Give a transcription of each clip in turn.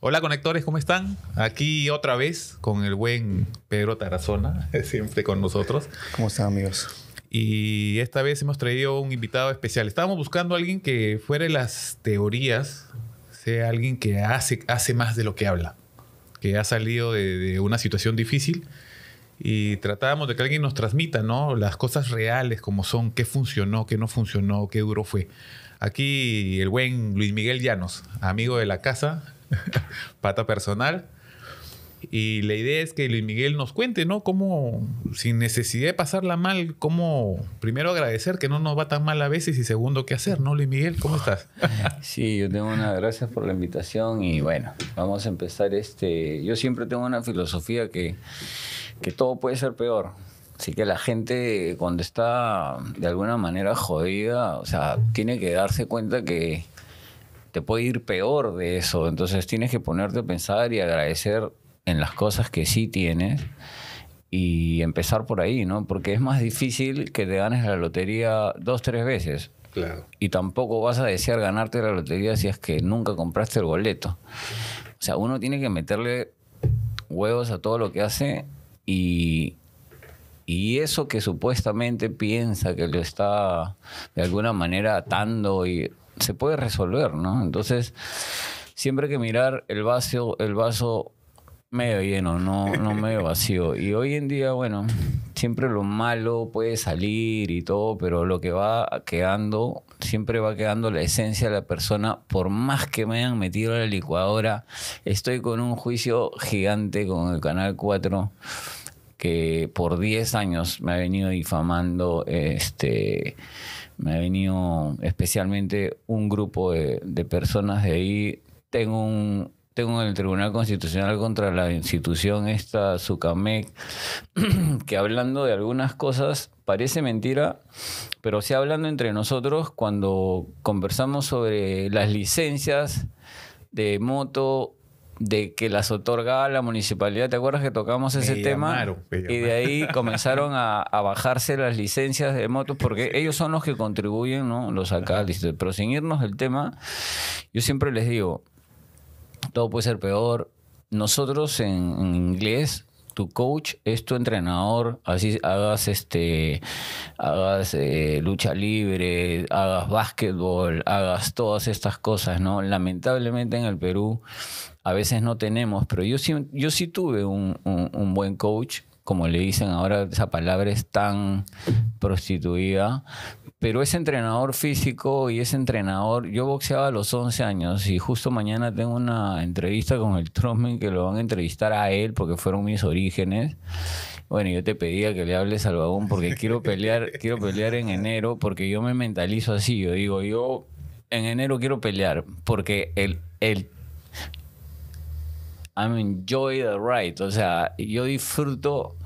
Hola conectores, ¿cómo están? Aquí otra vez con el buen Pedro Tarazona, siempre con nosotros. ¿Cómo están amigos? Y esta vez hemos traído un invitado especial. Estábamos buscando a alguien que fuera de las teorías, sea alguien que hace, más de lo que habla, que ha salido de, una situación difícil y tratábamos de que alguien nos transmita, ¿no? Las cosas reales como son, qué funcionó, qué no funcionó, qué duro fue. Aquí el buen Luis Miguel Llanos, amigo de la casa, pata personal. Y la idea es que Luis Miguel nos cuente, ¿no? Cómo, sin necesidad de pasarla mal, cómo, primero agradecer que no nos va tan mal a veces y segundo, qué hacer, ¿no, Luis Miguel? ¿Cómo estás? Sí, yo tengo una, gracias por la invitación y bueno, vamos a empezar este, yo siempre tengo una filosofía que, que todo puede ser peor. Así que la gente cuando está de alguna manera jodida, o sea, tiene que darse cuenta que te puede ir peor de eso. Entonces tienes que ponerte a pensar y agradecer en las cosas que sí tienes y empezar por ahí, ¿no? Porque es más difícil que te ganes la lotería dos, tres veces. Claro. Y tampoco vas a desear ganarte la lotería si es que nunca compraste el boleto. O sea, uno tiene que meterle huevos a todo lo que hace y, y eso que supuestamente piensa que lo está de alguna manera atando y se puede resolver, ¿no? Entonces, siempre hay que mirar el vaso, el vaso medio lleno, no, no medio vacío. Y hoy en día, bueno, siempre lo malo puede salir y todo, pero lo que va quedando, siempre va quedando la esencia de la persona, por más que me hayan metido a la licuadora. Estoy con un juicio gigante con el Canal 4 que por 10 años me ha venido difamando este me ha venido especialmente un grupo de, personas de ahí. Tengo un, tengo en el Tribunal Constitucional contra la institución esta Sucamec, que hablando de algunas cosas parece mentira, pero sí hablando entre nosotros cuando conversamos sobre las licencias de moto de que las otorgaba la municipalidad. ¿Te acuerdas que tocamos ese tema? y de ahí comenzaron a, bajarse las licencias de motos porque ellos son los que contribuyen, ¿no? Los acá, Pero sin irnos del tema, yo siempre les digo, todo puede ser peor. Nosotros en, inglés tu coach es tu entrenador, así hagas este hagas eh, lucha libre, hagas básquetbol, hagas todas estas cosas, ¿no? Lamentablemente en el Perú a veces no tenemos, pero yo sí, yo sí tuve un, un, buen coach, como le dicen ahora, esa palabra es tan prostituida, pero ese entrenador físico y ese entrenador, yo boxeaba a los 11 años y justo mañana tengo una entrevista con el Trommen que lo van a entrevistar a él porque fueron mis orígenes. Bueno, yo te pedía que le hables al vagón porque quiero pelear, quiero pelear en enero porque yo me mentalizo así, yo digo, yo en enero quiero pelear porque el, el I'm enjoy the ride. O sea, yo disfruto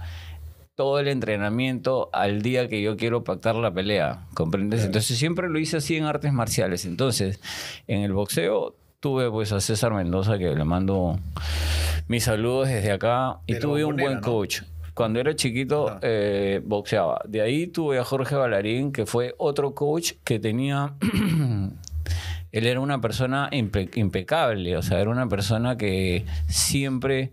todo el entrenamiento al día que yo quiero pactar la pelea, ¿comprendes? Entonces siempre lo hice así en artes marciales. Entonces, en el boxeo tuve pues a César Mendoza que le mando mis saludos desde acá y tuve un buen coach. Cuando era chiquito eh, boxeaba. De ahí tuve a Jorge Valarín, que fue otro coach que tenía él era una persona impecable, o sea, era una persona que siempre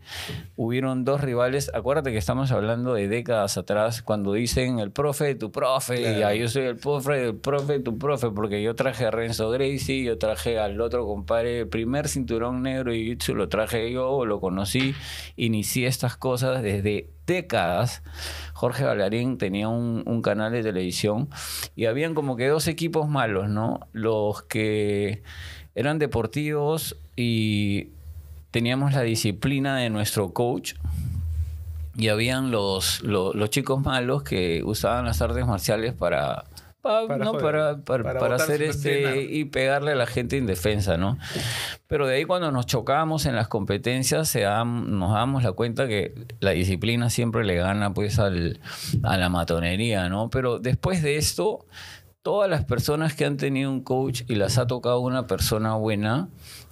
hubieron dos rivales. Acuérdate que estamos hablando de décadas atrás, cuando dicen el profe, de tu profe, y yo soy el profe, del profe, tu profe, porque yo traje a Renzo Gracie, yo traje al otro compadre, el primer cinturón negro y lo traje yo, lo conocí, inicié estas cosas desde décadas Jorge Valarín tenía un, canal de televisión y habían como que dos equipos malos, ¿no? Los que eran deportivos y teníamos la disciplina de nuestro coach. Y habían los, los, los chicos malos que usaban las artes marciales para, para, no, para, para, hacer este y pegarle a la gente indefensa, ¿no? Pero de ahí cuando nos chocamos en las competencias se nos damos la cuenta que la disciplina siempre le gana pues al, a la matonería, ¿no? Pero después de esto, todas las personas que han tenido un coach y las ha tocado una persona buena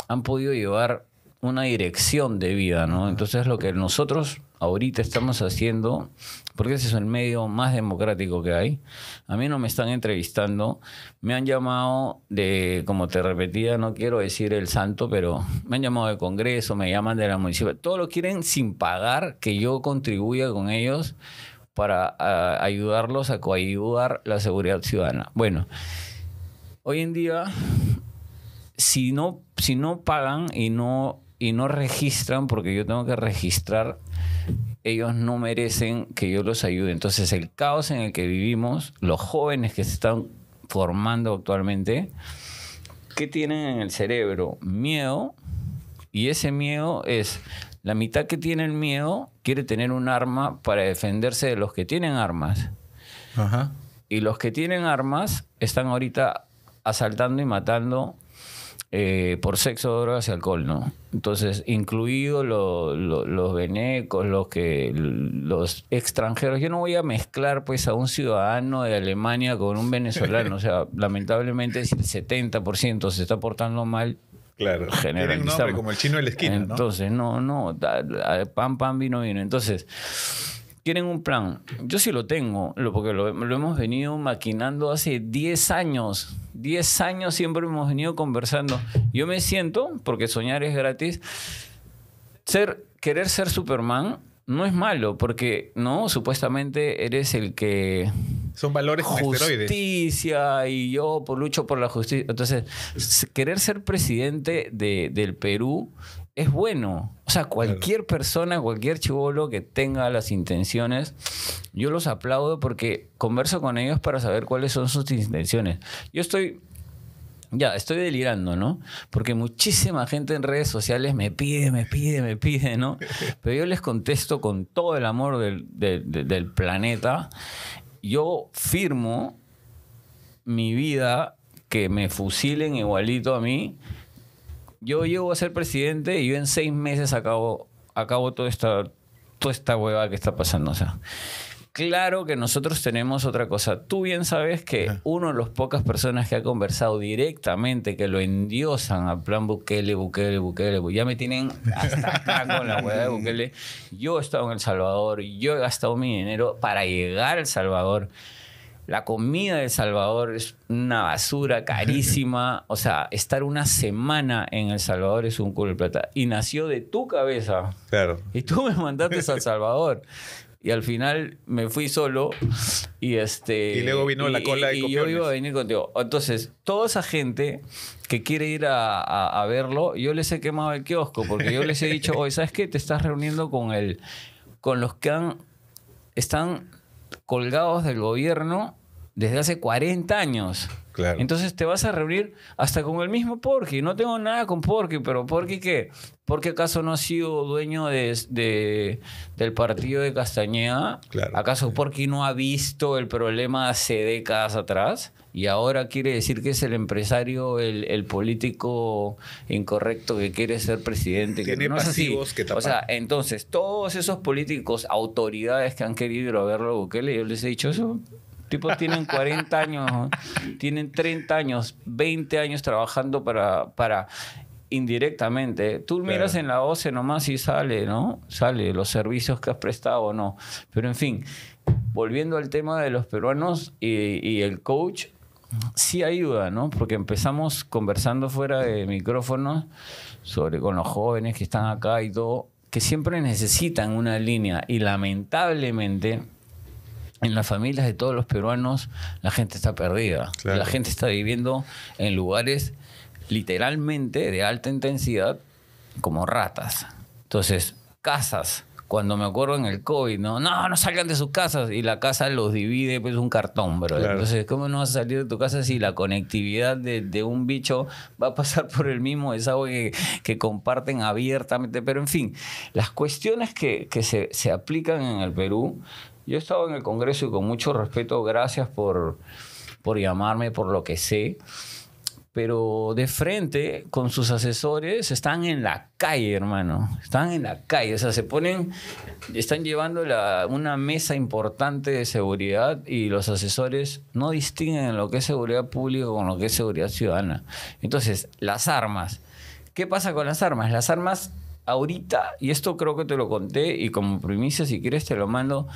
han podido llevar una dirección de vida, ¿no? Entonces lo que nosotros ahorita estamos haciendo porque ese es el medio más democrático que hay. A mí no me están entrevistando, me han llamado de, como te repetía, no quiero decir el santo, pero me han llamado de Congreso, me llaman de la municipal, todo lo quieren sin pagar que yo contribuya con ellos para ayudarlos a coayudar la seguridad ciudadana. Bueno, hoy en día, si no, si no pagan y no, y no registran, porque yo tengo que registrar ellos no merecen que yo los ayude. Entonces el caos en el que vivimos, los jóvenes que se están formando actualmente, ¿qué tienen en el cerebro? Miedo. Y ese miedo es, la mitad que tiene el miedo quiere tener un arma para defenderse de los que tienen armas. Y los que tienen armas están ahorita asaltando y matando eh, por sexo, drogas y alcohol, ¿no? Entonces, incluidos lo, los venecos, los, que, los extranjeros. Yo no voy a mezclar pues a un ciudadano de Alemania con un venezolano. o sea, lamentablemente si el 70% se está portando mal, Claro. como el chino de la esquina, Entonces, no, no, pan, pan, vino, vino. Entonces, tienen un plan. Yo sí lo tengo, porque lo, hemos venido maquinando hace 10 años. 10 años siempre hemos venido conversando. Yo me siento, porque soñar es gratis, ser, querer ser Superman no es malo, porque no, supuestamente eres el que... Son valores Justicia y yo por lucho por la justicia. Entonces, querer ser presidente de, del Perú es bueno. O sea, cualquier persona, cualquier chivolo que tenga las intenciones, yo los aplaudo porque converso con ellos para saber cuáles son sus intenciones. Yo estoy ya, estoy delirando, ¿no? Porque muchísima gente en redes sociales me pide, me pide, me pide, ¿no? Pero yo les contesto con todo el amor del planeta. Yo firmo mi vida que me fusilen igualito a mí yo llego a ser presidente y yo en seis meses acabo, acabo toda, esta, toda esta hueva que está pasando. O sea, claro que nosotros tenemos otra cosa. Tú bien sabes que uno de los pocas personas que ha conversado directamente, que lo endiosan a plan Bukele, Bukele, Bukele, pues ya me tienen hasta acá con la hueá de Bukele. Yo he estado en El Salvador, yo he gastado mi dinero para llegar a El Salvador. La comida de El Salvador es una basura carísima. O sea, estar una semana en El Salvador es un culo de plata. Y nació de tu cabeza. Claro. Y tú me mandaste a El Salvador. Y al final me fui solo y este... Y luego vino la cola de Y, y yo iba a venir contigo. Entonces, toda esa gente que quiere ir a, verlo, yo les he quemado el kiosco porque yo les he dicho, oye, ¿sabes qué? Te estás reuniendo con el... Con los que han... Están colgados del gobierno desde hace 40 años. Claro. Entonces te vas a reunir hasta con el mismo Porky. No tengo nada con Porky, pero ¿Porky qué? qué acaso no ha sido dueño de, del partido de Castañeda? Claro. ¿Acaso Porky no ha visto el problema hace décadas atrás? Y ahora quiere decir que es el empresario, el, político incorrecto que quiere ser presidente. Tiene que pasivos que tapar. O sea, entonces, todos esos políticos, autoridades que han querido ir a verlo a Bukele, yo les he dicho eso, tipos tienen 40 años, tienen 30 años, 20 años trabajando para, para indirectamente. Tú miras en la OCE nomás y sale, ¿no? Sale los servicios que has prestado o no. Pero en fin, volviendo al tema de los peruanos y, y el coach, sí ayuda, ¿no? Porque empezamos conversando fuera de micrófonos sobre con los jóvenes que están acá y todo, que siempre necesitan una línea y lamentablemente en las familias de todos los peruanos la gente está perdida. La gente está viviendo en lugares literalmente de alta intensidad como ratas. Entonces, casas. Cuando me acuerdo en el COVID, no, no, salgan de sus casas. Y la casa los divide, pues un cartón, bro. Entonces, ¿cómo no vas a salir de tu casa si la conectividad de, un bicho va a pasar por el mismo desagüe que, que comparten abiertamente? Pero en fin, las cuestiones que, se, se aplican en el Perú yo he estado en el Congreso y con mucho respeto, gracias por, por llamarme, por lo que sé pero de frente con sus asesores están en la calle, hermano. Están en la calle, o sea, se ponen, están llevando una mesa importante de seguridad y los asesores no distinguen lo que es seguridad pública con lo que es seguridad ciudadana. Entonces, las armas. ¿Qué pasa con las armas? Las armas ahorita, y esto creo que te lo conté y como primicia, si quieres te lo mando,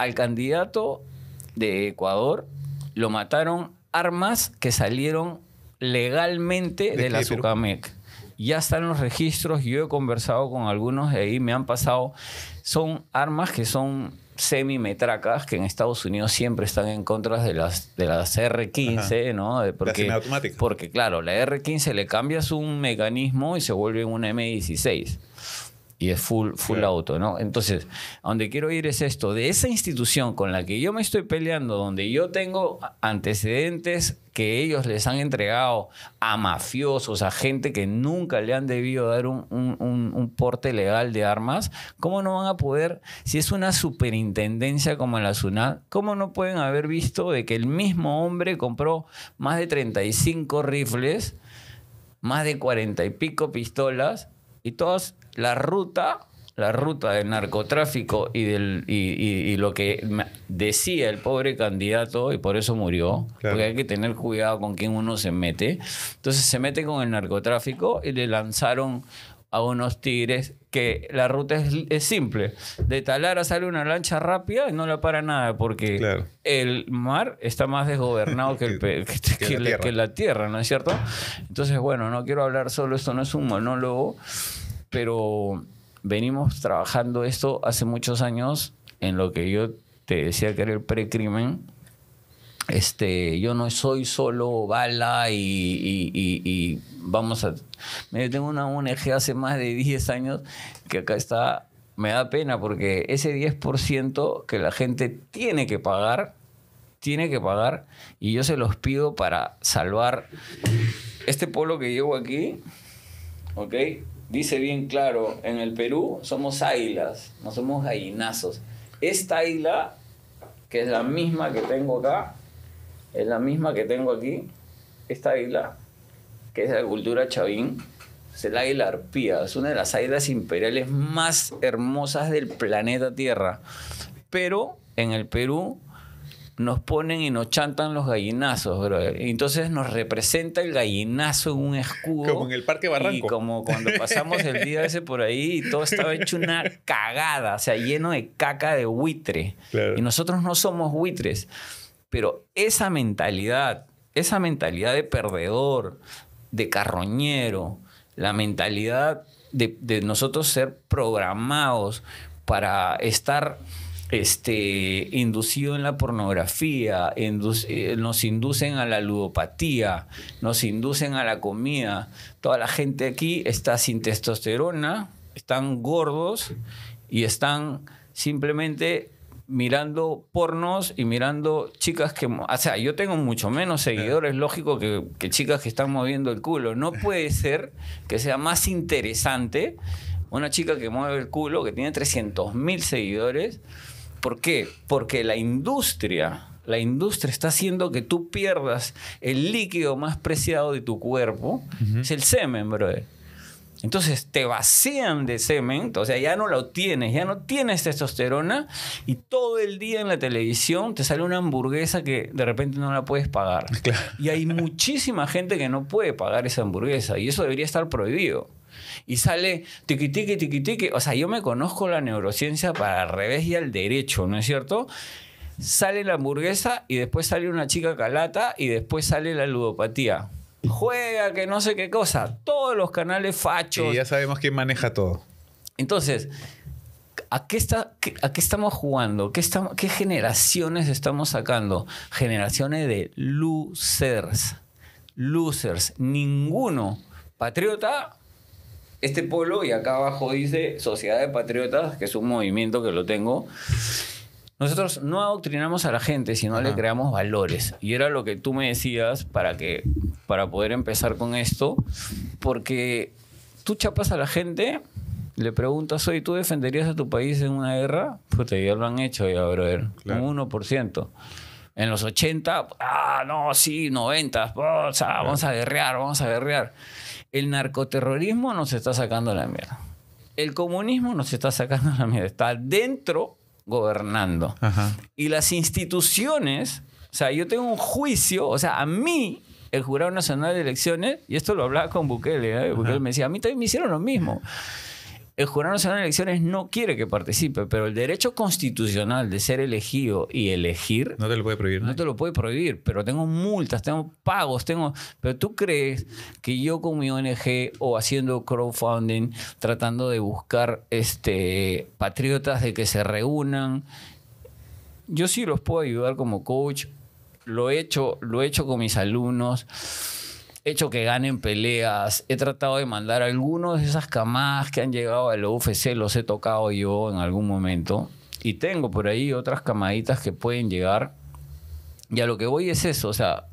al candidato de Ecuador lo mataron armas que salieron legalmente de, la Sucamec. Ya están los registros, yo he conversado con algunos de ahí, me han pasado, son armas que son semi que en Estados Unidos siempre están en contra de las, de las R-15, ¿no? Porque, porque, claro, la R-15 le cambias un mecanismo y se vuelve una M-16 y es full, full auto, ¿no? Entonces, donde quiero ir es esto, de esa institución con la que yo me estoy peleando, donde yo tengo antecedentes que ellos les han entregado a mafiosos, a gente que nunca le han debido dar un, porte legal de armas, ¿cómo no van a poder, si es una superintendencia como la SUNAT, cómo no pueden haber visto de que el mismo hombre compró más de 35 rifles, más de 40 y pico pistolas, y todas la ruta, la ruta del narcotráfico y, del, y, lo que decía el pobre candidato, y por eso murió, porque hay que tener cuidado con quién uno se mete. Entonces se mete con el narcotráfico y le lanzaron a unos tigres que la ruta es, simple. De Talara sale una lancha rápida y no la para nada porque el mar está más desgobernado que, el, que, la, tierra. que la tierra, ¿no es cierto? Entonces, bueno, no quiero hablar solo, esto no es un monólogo pero venimos trabajando esto hace muchos años en lo que yo te decía que era el precrimen. Este, yo no soy solo bala y, vamos a... tengo una ONG hace más de 10 años que acá está... Me da pena porque ese 10% que la gente tiene que pagar, tiene que pagar, y yo se los pido para salvar este pueblo que llevo aquí, ¿ok? dice bien claro, en el Perú somos águilas, no somos gallinazos. Esta águila, que es la misma que tengo acá, es la misma que tengo aquí, esta águila, que es de la cultura chavín, es el águila arpía, es una de las águilas imperiales más hermosas del planeta Tierra. Pero en el Perú nos ponen y nos chantan los gallinazos, Entonces nos representa el gallinazo en un escudo. Como en el Parque Barranco. Y como cuando pasamos el día ese por ahí y todo estaba hecho una cagada, o sea, lleno de caca de buitre. Y nosotros no somos buitres. Pero esa mentalidad, esa mentalidad de perdedor, de carroñero, la mentalidad de nosotros ser programados para estar este, inducido en la pornografía, eh, nos inducen a la ludopatía, nos inducen a la comida. Toda la gente aquí está sin testosterona, están gordos y están simplemente mirando pornos y mirando chicas que... O sea, yo tengo mucho menos seguidores, lógico, que, que chicas que están moviendo el culo. No puede ser que sea más interesante una chica que mueve el culo, que tiene 300 mil seguidores, ¿Por qué? Porque la industria, la industria está haciendo que tú pierdas el líquido más preciado de tu cuerpo, es el semen, brother. Entonces te vacían de semen, o sea, ya no lo tienes, ya no tienes testosterona y todo el día en la televisión te sale una hamburguesa que de repente no la puedes pagar. Y hay muchísima gente que no puede pagar esa hamburguesa y eso debería estar prohibido y sale tiqui tiqui tiqui tiqui. O sea, yo me conozco la neurociencia para al revés y al derecho, ¿no es cierto? Sale la hamburguesa y después sale una chica calata y después sale la ludopatía. Juega, que no sé qué cosa. Todos los canales fachos. Y ya sabemos quién maneja todo. Entonces, ¿A qué, está, estamos jugando? ¿Qué, estamos, ¿Qué generaciones estamos sacando? Generaciones de losers. Losers. Ninguno patriota este polo y acá abajo dice Sociedad de Patriotas, que es un movimiento que lo tengo. Nosotros no adoctrinamos a la gente, sino le creamos valores. Y era lo que tú me decías para, que, para poder empezar con esto, porque tú chapas a la gente, le preguntas, oye, ¿tú defenderías a tu país en una guerra? Pues ya lo han hecho ya, brother. Un 1%. En los 80, ah, no, sí, 90, vamos a guerrear, vamos a guerrear. El narcoterrorismo nos está sacando la mierda. El comunismo nos está sacando la mierda. Está dentro gobernando. Y las instituciones, o sea, yo tengo un juicio, o sea, a mí el Jurado Nacional de Elecciones, y esto lo hablaba con Bukele, ¿eh? Bukele me decía, a mí también me hicieron lo mismo el Jurado Nacional de Elecciones no quiere que participe, pero el derecho constitucional de ser elegido y elegir... No te lo puede prohibir. No, no te lo puede prohibir, pero tengo multas, tengo pagos, tengo... Pero tú crees que yo con mi ONG o haciendo crowdfunding, tratando de buscar este, patriotas de que se reúnan, yo sí los puedo ayudar como coach, lo he hecho, lo he hecho con mis alumnos he hecho que ganen peleas, he tratado de mandar a algunos de esas camadas que han llegado al UFC, los he tocado yo en algún momento. Y tengo por ahí otras camaditas que pueden llegar. Y a lo que voy es eso, o sea,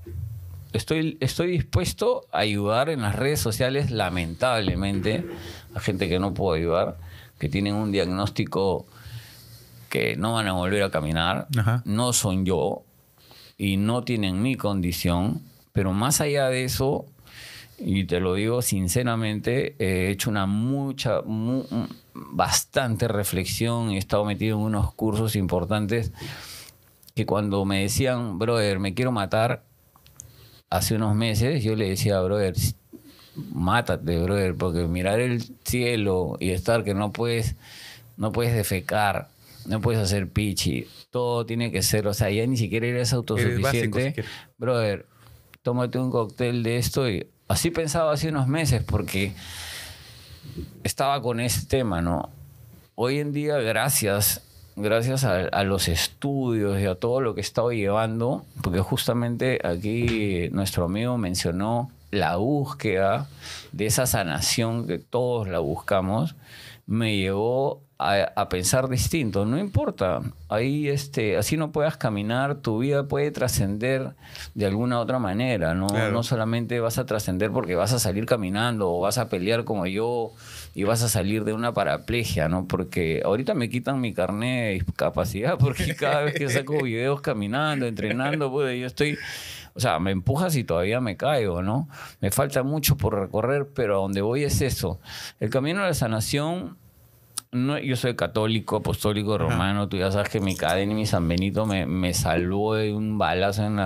estoy, estoy dispuesto a ayudar en las redes sociales, lamentablemente, a gente que no puedo ayudar, que tienen un diagnóstico que no van a volver a caminar, no son yo y no tienen mi condición pero más allá de eso, y te lo digo sinceramente, eh, he hecho una mucha, mm, bastante reflexión, he estado metido en unos cursos importantes que cuando me decían, brother, me quiero matar, hace unos meses yo le decía, brother, mátate, brother, porque mirar el cielo y estar que no puedes, no puedes defecar, no puedes hacer pichi, todo tiene que ser, o sea, ya ni siquiera eres autosuficiente, brother tómate un cóctel de esto. Y así pensaba hace unos meses porque estaba con ese tema, ¿no? Hoy en día, gracias, gracias a, los estudios y a todo lo que he estado llevando, porque justamente aquí nuestro amigo mencionó la búsqueda de esa sanación que todos la buscamos, me llevó a, pensar distinto. No importa, ahí este, así no puedas caminar, tu vida puede trascender de alguna otra manera, ¿no? No solamente vas a trascender porque vas a salir caminando o vas a pelear como yo y vas a salir de una paraplegia, ¿no? Porque ahorita me quitan mi carnet de discapacidad porque cada vez que saco videos caminando, entrenando, pues yo estoy... O sea, me empujas y todavía me caigo, ¿no? Me falta mucho por recorrer, pero a donde voy es eso. El camino a la sanación no, yo soy católico, apostólico, romano, tú ya sabes que mi cadena y mi San Benito me, me salvó de un balazo en,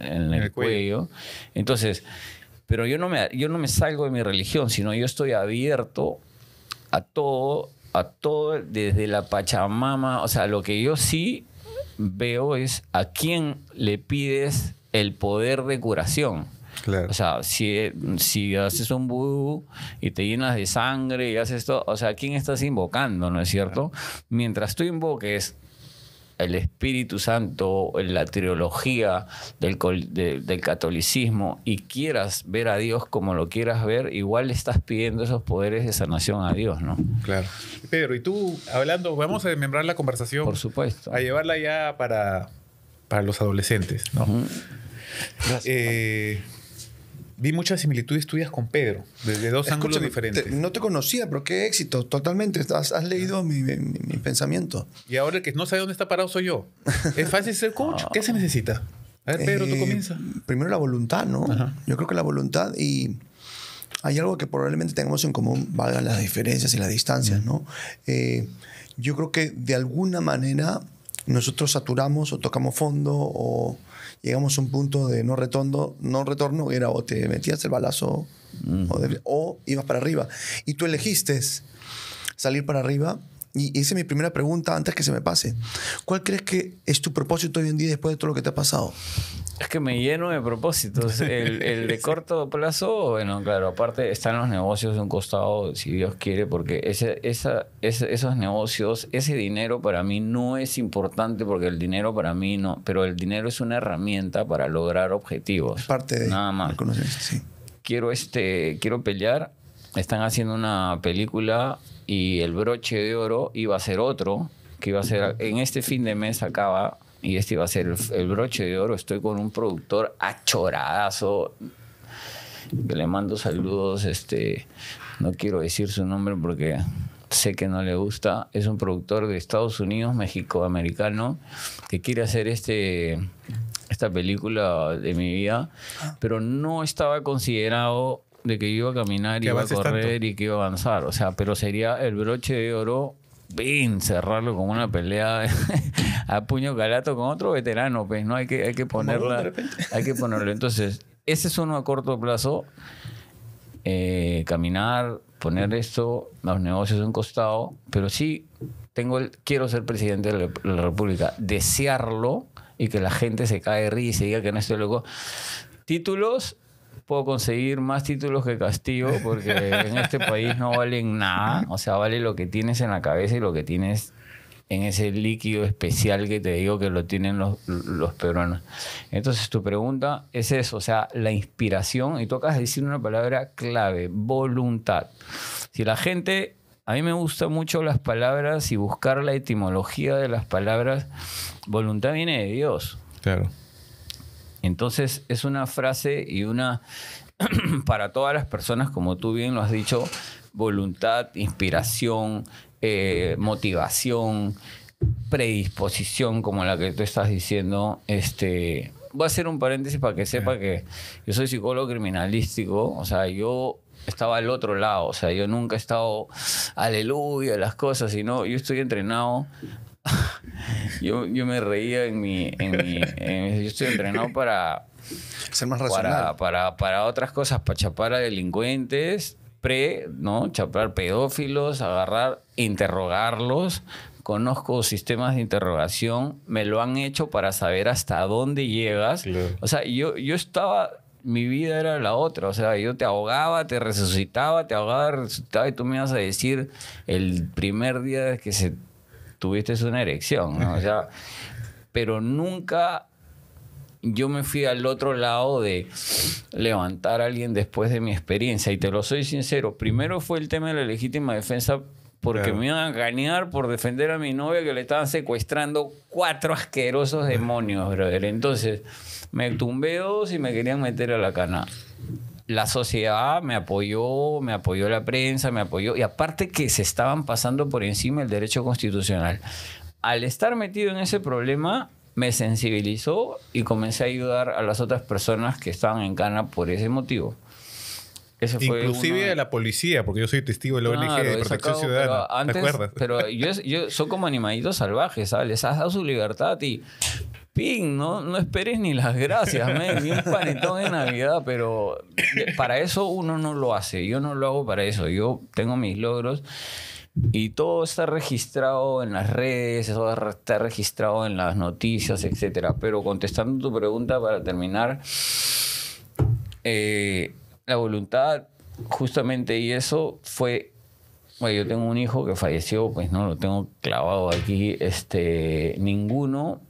en, el, cuello. Entonces, pero yo no, me, yo no me salgo de mi religión, sino yo estoy abierto a todo, a todo desde la Pachamama. O sea, lo que yo sí veo es a quién le pides el poder de curación. O sea, si, si haces un vudú y te llenas de sangre y haces esto, o sea, ¿quién estás invocando, no es cierto? Mientras tú invoques el Espíritu Santo, la triología del, catolicismo y quieras ver a Dios como lo quieras ver, igual le estás pidiendo esos poderes de sanación a Dios, ¿no? Claro. Pedro, y tú, hablando, vamos a desmembrar la conversación. Por supuesto. A llevarla ya para, para los adolescentes, ¿no? Gracias. Eh, vi muchas similitudes tuyas con Pedro, desde dos ángulos diferentes. no te conocía, pero qué éxito, totalmente. Has, leído mi, pensamiento. Y ahora el que no sabe dónde está parado soy yo. ¿Es fácil ser coach? ¿Qué se necesita? A ver, Pedro, tú eh, comienza. primero la voluntad, ¿no? Yo creo que la voluntad y hay algo que probablemente tengamos en común, valgan las diferencias y las distancias, ¿no? Eh, yo creo que de alguna manera nosotros saturamos o tocamos fondo o llegamos a un punto de no retorno, no retorno, era o te metías el balazo o, o, ibas para arriba. Y tú elegiste salir para arriba. Y esa es mi primera pregunta antes que se me pase. ¿Cuál crees que es tu propósito hoy en día después de todo lo que te ha pasado? Es que me lleno de propósitos. El, de corto plazo, bueno, claro, aparte están los negocios de un costado, si Dios quiere, porque esos negocios, ese dinero para mí no es importante, porque el dinero para mí no, pero el dinero es una herramienta para lograr objetivos. parte de. Nada más. Sí. Quiero, este, quiero pelear. Están haciendo una película y el broche de oro iba a ser otro, que iba a ser en este fin de mes acaba y este iba a ser el, broche de oro. Estoy con un productor achoradazo que le mando saludos. Este, no quiero decir su nombre porque sé que no le gusta. Es un productor de Estados Unidos, México-americano, que quiere hacer este, esta película de mi vida, ah. pero no estaba considerado de que iba a caminar, iba a correr y que iba a avanzar. O sea, pero sería el broche de oro cerrarlo con una pelea a puño galato con otro veterano, pues, ¿no? Hay que, hay que ponerla, hay que ponerlo. Entonces, ese es uno a corto plazo. Eh, caminar, poner esto, los negocios a un costado, pero sí tengo el, quiero ser presidente de la, República, desearlo y que la gente se cae de risa y diga que no estoy loco. Títulos, puedo conseguir más títulos que Castillo porque en este país no valen nada. O sea, vale lo que tienes en la cabeza y lo que tienes en ese líquido especial que te digo que lo tienen los, los peruanos. Entonces tu pregunta es eso, o sea, la inspiración, y tocas decir una palabra clave, voluntad. Si la gente, a mí me gustan mucho las palabras y buscar la etimología de las palabras, voluntad viene de Dios. Claro. Entonces es una frase y una, para todas las personas, como tú bien lo has dicho, voluntad, inspiración, eh, motivación, predisposición, como la que tú estás diciendo, este, voy a hacer un paréntesis para que sepa que yo soy psicólogo criminalístico, o sea, yo estaba al otro lado, o sea, yo nunca he estado aleluya, las cosas, sino yo estoy entrenado yo, me reía en mi, Yo estoy entrenado para. Ser más racional. Para, para, otras cosas, para chapar a delincuentes, pre, ¿no? Chapar pedófilos, agarrar, interrogarlos. Conozco sistemas de interrogación, me lo han hecho para saber hasta dónde llegas. O sea, yo, yo estaba mi vida era la otra. O sea, yo te ahogaba, te resucitaba, te ahogaba, resucitaba, y tú me ibas a decir el primer día que se tuviste una erección, ¿no? O sea, pero nunca yo me fui al otro lado de levantar a alguien después de mi experiencia. Y te lo soy sincero, primero fue el tema de la legítima defensa porque me iban a ganar por defender a mi novia que le estaban secuestrando cuatro asquerosos demonios, brother. Entonces me tumbé dos y me querían meter a la cana la sociedad me apoyó, me apoyó la prensa, me apoyó, y aparte que se estaban pasando por encima el derecho constitucional. Al estar metido en ese problema, me sensibilizó y comencé a ayudar a las otras personas que estaban en cana por ese motivo. Inclusive a la policía, porque yo soy testigo de la ONG de Protección Ciudadana. Pero ¿Te acuerdas? Pero yo, yo como animalitos salvajes, ¿sabes? Les has dado su libertad y Ping, no, no esperes ni las gracias, ni un panetón de Navidad, pero para eso uno no lo hace. Yo no lo hago para eso. Yo tengo mis logros y todo está registrado en las redes, eso está registrado en las noticias, etcétera. Pero contestando tu pregunta para terminar, eh, la voluntad justamente y eso fue bueno, yo tengo un hijo que falleció, pues no lo tengo clavado aquí, este, ninguno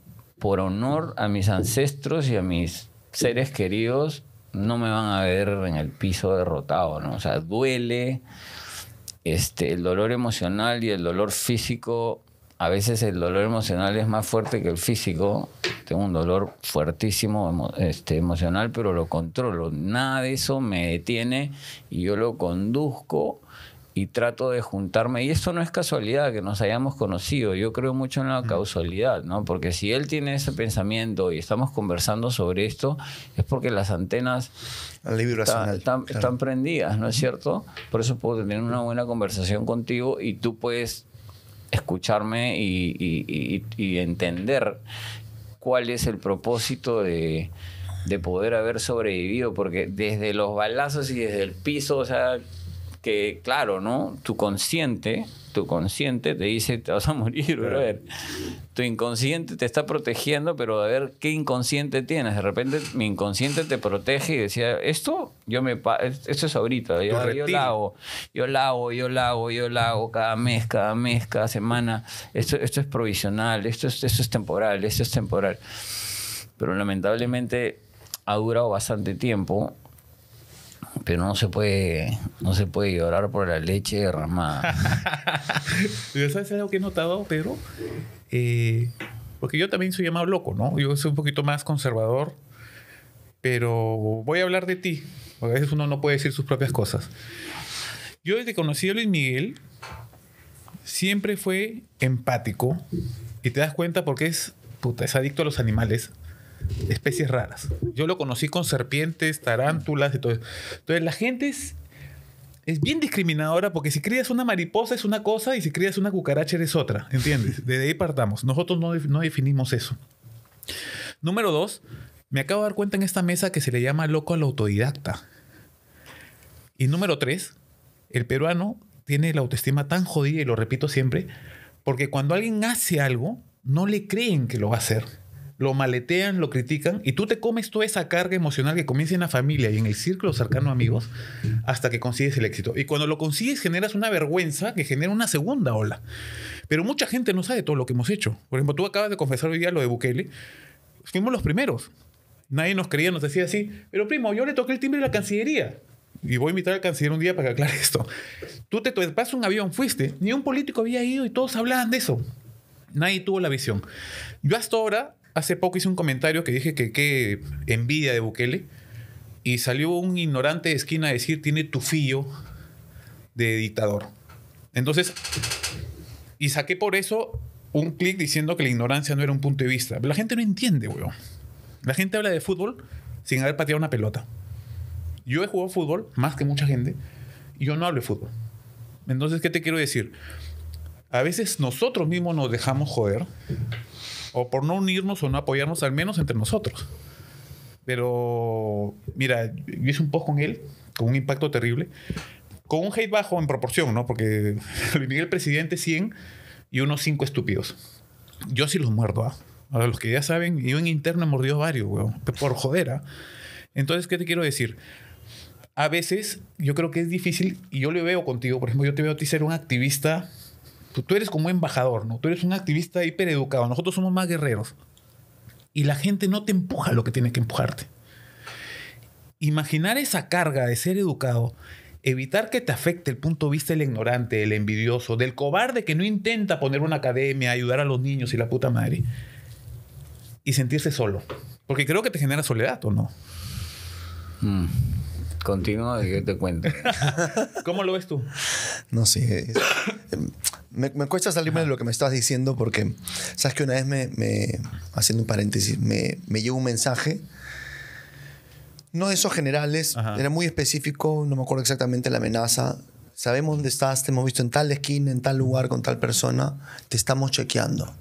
por honor a mis ancestros y a mis seres queridos, no me van a ver en el piso derrotado, ¿no? O sea, duele. Este, el dolor emocional y el dolor físico, a veces el dolor emocional es más fuerte que el físico. Tengo un dolor fuertísimo este, emocional, pero lo controlo. Nada de eso me detiene y yo lo conduzco y trato de juntarme. Y esto no es casualidad que nos hayamos conocido. Yo creo mucho en la mm. causalidad, ¿no? Porque si él tiene ese pensamiento y estamos conversando sobre esto, es porque las antenas están, prendidas, ¿no es cierto? Por eso puedo tener una buena conversación contigo y tú puedes escucharme y, entender cuál es el propósito de, de poder haber sobrevivido, porque desde los balazos y desde el piso, o sea, que, claro, ¿no? Tu consciente, tu consciente te dice, te vas a morir, a ver, Tu inconsciente te está protegiendo, pero a ver qué inconsciente tienes. De repente mi inconsciente te protege y decía, esto yo me esto es ahorita, yo, yo la hago, yo la hago, yo la hago, yo la cada mes, cada mes, cada semana. Esto, esto es provisional, esto esto es temporal, esto es temporal. Pero lamentablemente ha durado bastante tiempo pero no se puede, no se puede llorar por la leche derramada. ¿Sabes algo que he notado, Pedro? Eh, porque yo también soy llamado loco, ¿no? Yo soy un poquito más conservador, pero voy a hablar de ti, porque a veces uno no puede decir sus propias cosas. Yo desde que conocí a Luis Miguel, siempre fue empático, y te das cuenta porque es, puta, es adicto a los animales, especies raras. Yo lo conocí con serpientes, tarántulas y todo Entonces la gente es, bien discriminadora porque si crías una mariposa es una cosa y si crías una cucaracha eres otra, ¿entiendes? Desde ahí partamos. Nosotros no, no definimos eso. Número dos, me acabo de dar cuenta en esta mesa que se le llama loco al autodidacta. Y número tres, el peruano tiene la autoestima tan jodida, y lo repito siempre, porque cuando alguien hace algo, no le creen que lo va a hacer lo maletean, lo critican y tú te comes toda esa carga emocional que comienza en la familia y en el círculo cercano amigos hasta que consigues el éxito. Y cuando lo consigues generas una vergüenza que genera una segunda ola. Pero mucha gente no sabe todo lo que hemos hecho. Por ejemplo, tú acabas de confesar hoy día lo de Bukele. Fuimos los primeros. Nadie nos creía, nos decía así, pero primo, yo le toqué el timbre de la Cancillería y voy a invitar al canciller un día para que aclare esto. Tú te pasas un avión, fuiste, ni un político había ido y todos hablaban de eso. Nadie tuvo la visión. Yo hasta ahora hace poco hice un comentario que dije que qué envidia de Bukele. Y salió un ignorante de esquina a decir, tiene tufillo de dictador. Entonces, y saqué por eso un clic diciendo que la ignorancia no era un punto de vista. la gente no entiende, weón. La gente habla de fútbol sin haber pateado una pelota. Yo he jugado fútbol más que mucha gente y yo no hablo de fútbol. Entonces, ¿qué te quiero decir? A veces nosotros mismos nos dejamos joder o por no unirnos o no apoyarnos, al menos entre nosotros. Pero, mira, yo hice un post con él, con un impacto terrible, con un hate bajo en proporción, ¿no? Porque Luis Miguel Presidente 100 y unos 5 estúpidos. Yo sí los muerdo, ¿ah? los que ya saben, yo en interno he mordido varios, güey. por joder, ¿ah? Entonces, ¿qué te quiero decir? A veces yo creo que es difícil, y yo lo veo contigo, por ejemplo, yo te veo a ti ser un activista pues, tú eres como embajador, ¿no? Tú eres un activista hipereducado, nosotros somos más guerreros. Y la gente no te empuja lo que tiene que empujarte. Imaginar esa carga de ser educado, evitar que te afecte el punto de vista del ignorante, del envidioso, del cobarde que no intenta poner una academia, ayudar a los niños y la puta madre. Y sentirse solo. Porque creo que te genera soledad, ¿o no? Continúo hmm. Continúa y te cuento. ¿Cómo lo ves tú? No, sé... Em, me, cuesta salirme de lo que me estás diciendo porque, sabes que una vez me, haciendo un paréntesis, me, me llegó un mensaje, no de esos generales, era muy específico, no me acuerdo exactamente la amenaza. Sabemos dónde estás, te hemos visto en tal esquina, en tal lugar, con tal persona, te estamos chequeando.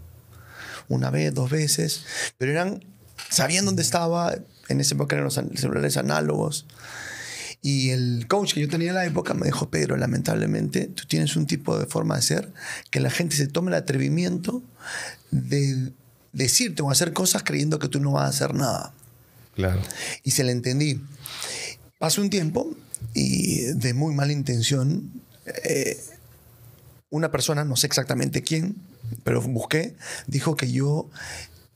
Una vez, dos veces, pero eran, sabían dónde estaba, en ese época eran los celulares análogos. Y el coach que yo tenía en la época me dijo, Pedro, lamentablemente, tú tienes un tipo de forma de ser que la gente se tome el atrevimiento de decirte o hacer cosas creyendo que tú no vas a hacer nada. Claro. Y se le entendí. Pasó un tiempo y de muy mala intención, eh, una persona, no sé exactamente quién, pero busqué, dijo que yo,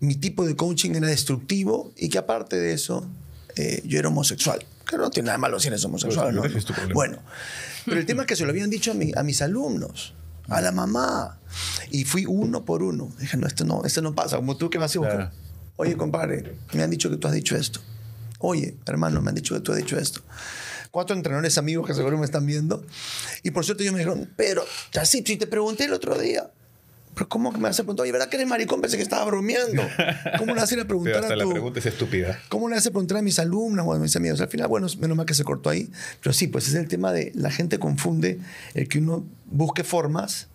mi tipo de coaching era destructivo y que aparte de eso, eh, yo era homosexual que no tiene nada malo si eres homosexual. Pues, ¿no? Bueno, pero el tema es que se lo habían dicho a, a mis alumnos, a la mamá. Y fui uno por uno. Dije, no, esto no, esto no pasa. Como tú que vas a... buscar. Oye, compadre, me han dicho que tú has dicho esto. Oye, hermano, me han dicho que tú has dicho esto. Cuatro entrenadores amigos que seguro me están viendo. Y por cierto, ellos me dijeron, pero sí si te pregunté el otro día, pero ¿cómo me hace preguntar? Oye, ¿verdad que eres maricón? Pensé que estaba bromeando. ¿Cómo le hace preguntar a tu, la pregunta es estúpida. ¿Cómo le hace preguntar a mis alumnas o a mis amigos? Al final, bueno, menos mal que se cortó ahí. Pero sí, pues es el tema de la gente confunde el que uno busque formas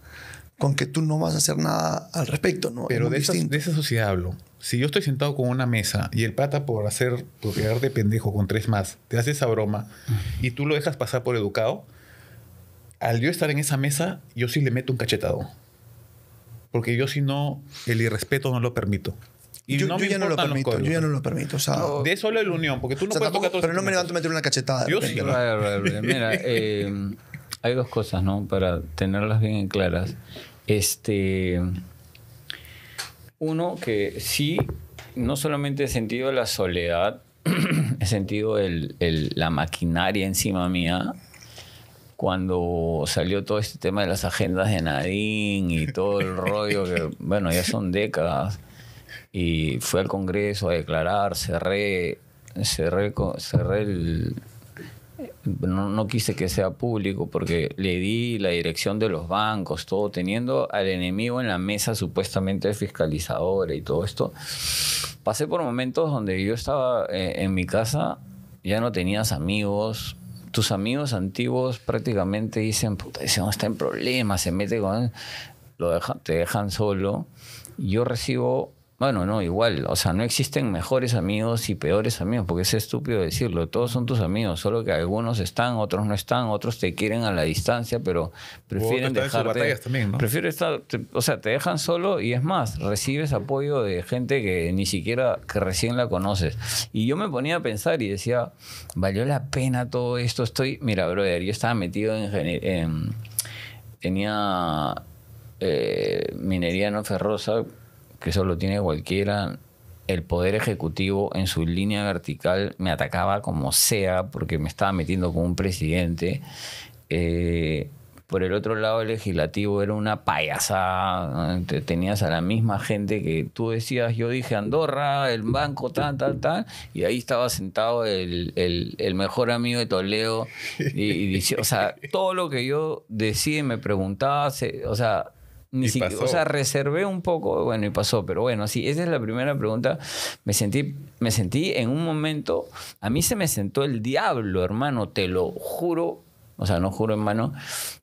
con que tú no vas a hacer nada al respecto, ¿no? Pero de esa, de esa, sociedad hablo. Si yo estoy sentado con una mesa y el pata por hacer, por quedar de pendejo con tres más, te hace esa broma y tú lo dejas pasar por educado, al yo estar en esa mesa, yo sí le meto un cachetado porque yo si no, el irrespeto no lo permito. Y yo, no ya no lo permito, yo ya no lo permito. de solo la unión, porque tú no puedes Pero no me levanto a meter una cachetada. Yo Mira, eh, hay dos cosas, ¿no? Para tenerlas bien claras. Este, uno, que sí, no solamente he sentido la soledad, he sentido el, el, la maquinaria encima mía, cuando salió todo este tema de las agendas de Nadine y todo el rollo, que bueno, ya son décadas, y fue al Congreso a declarar, cerré, cerré, cerré el... No, no quise que sea público porque le di la dirección de los bancos, todo, teniendo al enemigo en la mesa supuestamente fiscalizadora y todo esto. Pasé por momentos donde yo estaba eh, en mi casa, ya no tenías amigos, tus amigos antiguos prácticamente dicen, puta, está en problemas, se mete con... Lo te dejan solo. Yo recibo bueno, no, igual, o sea, no existen mejores amigos y peores amigos, porque es estúpido decirlo, todos son tus amigos, solo que algunos están, otros no están, otros te quieren a la distancia, pero prefieren dejarte. estar, o sea, te dejan solo y es más, recibes apoyo de gente que ni siquiera que recién la conoces. Y yo me ponía a pensar y decía, valió la pena todo esto, estoy, mira, brother, yo estaba metido en, tenía eh, minería no ferrosa que eso lo tiene cualquiera. El poder ejecutivo en su línea vertical me atacaba como sea porque me estaba metiendo como un presidente. Eh, por el otro lado, el legislativo era una payasada. Tenías a la misma gente que tú decías, yo dije Andorra, el banco, tal, tal, tal. Y ahí estaba sentado el, mejor amigo de Toledo. Y, o sea, todo lo que yo decía y me preguntaba, o sea, ni si, O sea, reservé un poco, bueno, y pasó, pero bueno, sí, esa es la primera pregunta. Me sentí, me sentí en un momento, a mí se me sentó el diablo, hermano, te lo juro, o sea, no juro hermano,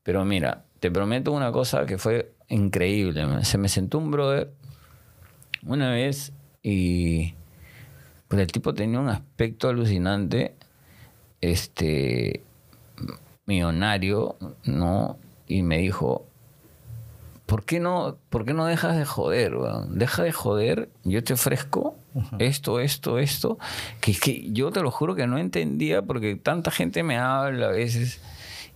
pero mira, te prometo una cosa que fue increíble. Se me sentó un brother una vez y pues el tipo tenía un aspecto alucinante, este, millonario, ¿no? Y me dijo, ¿por qué no, por qué no dejas de joder? Deja de joder, yo te ofrezco esto, esto, esto, que, yo te lo juro que no entendía porque tanta gente me habla a veces,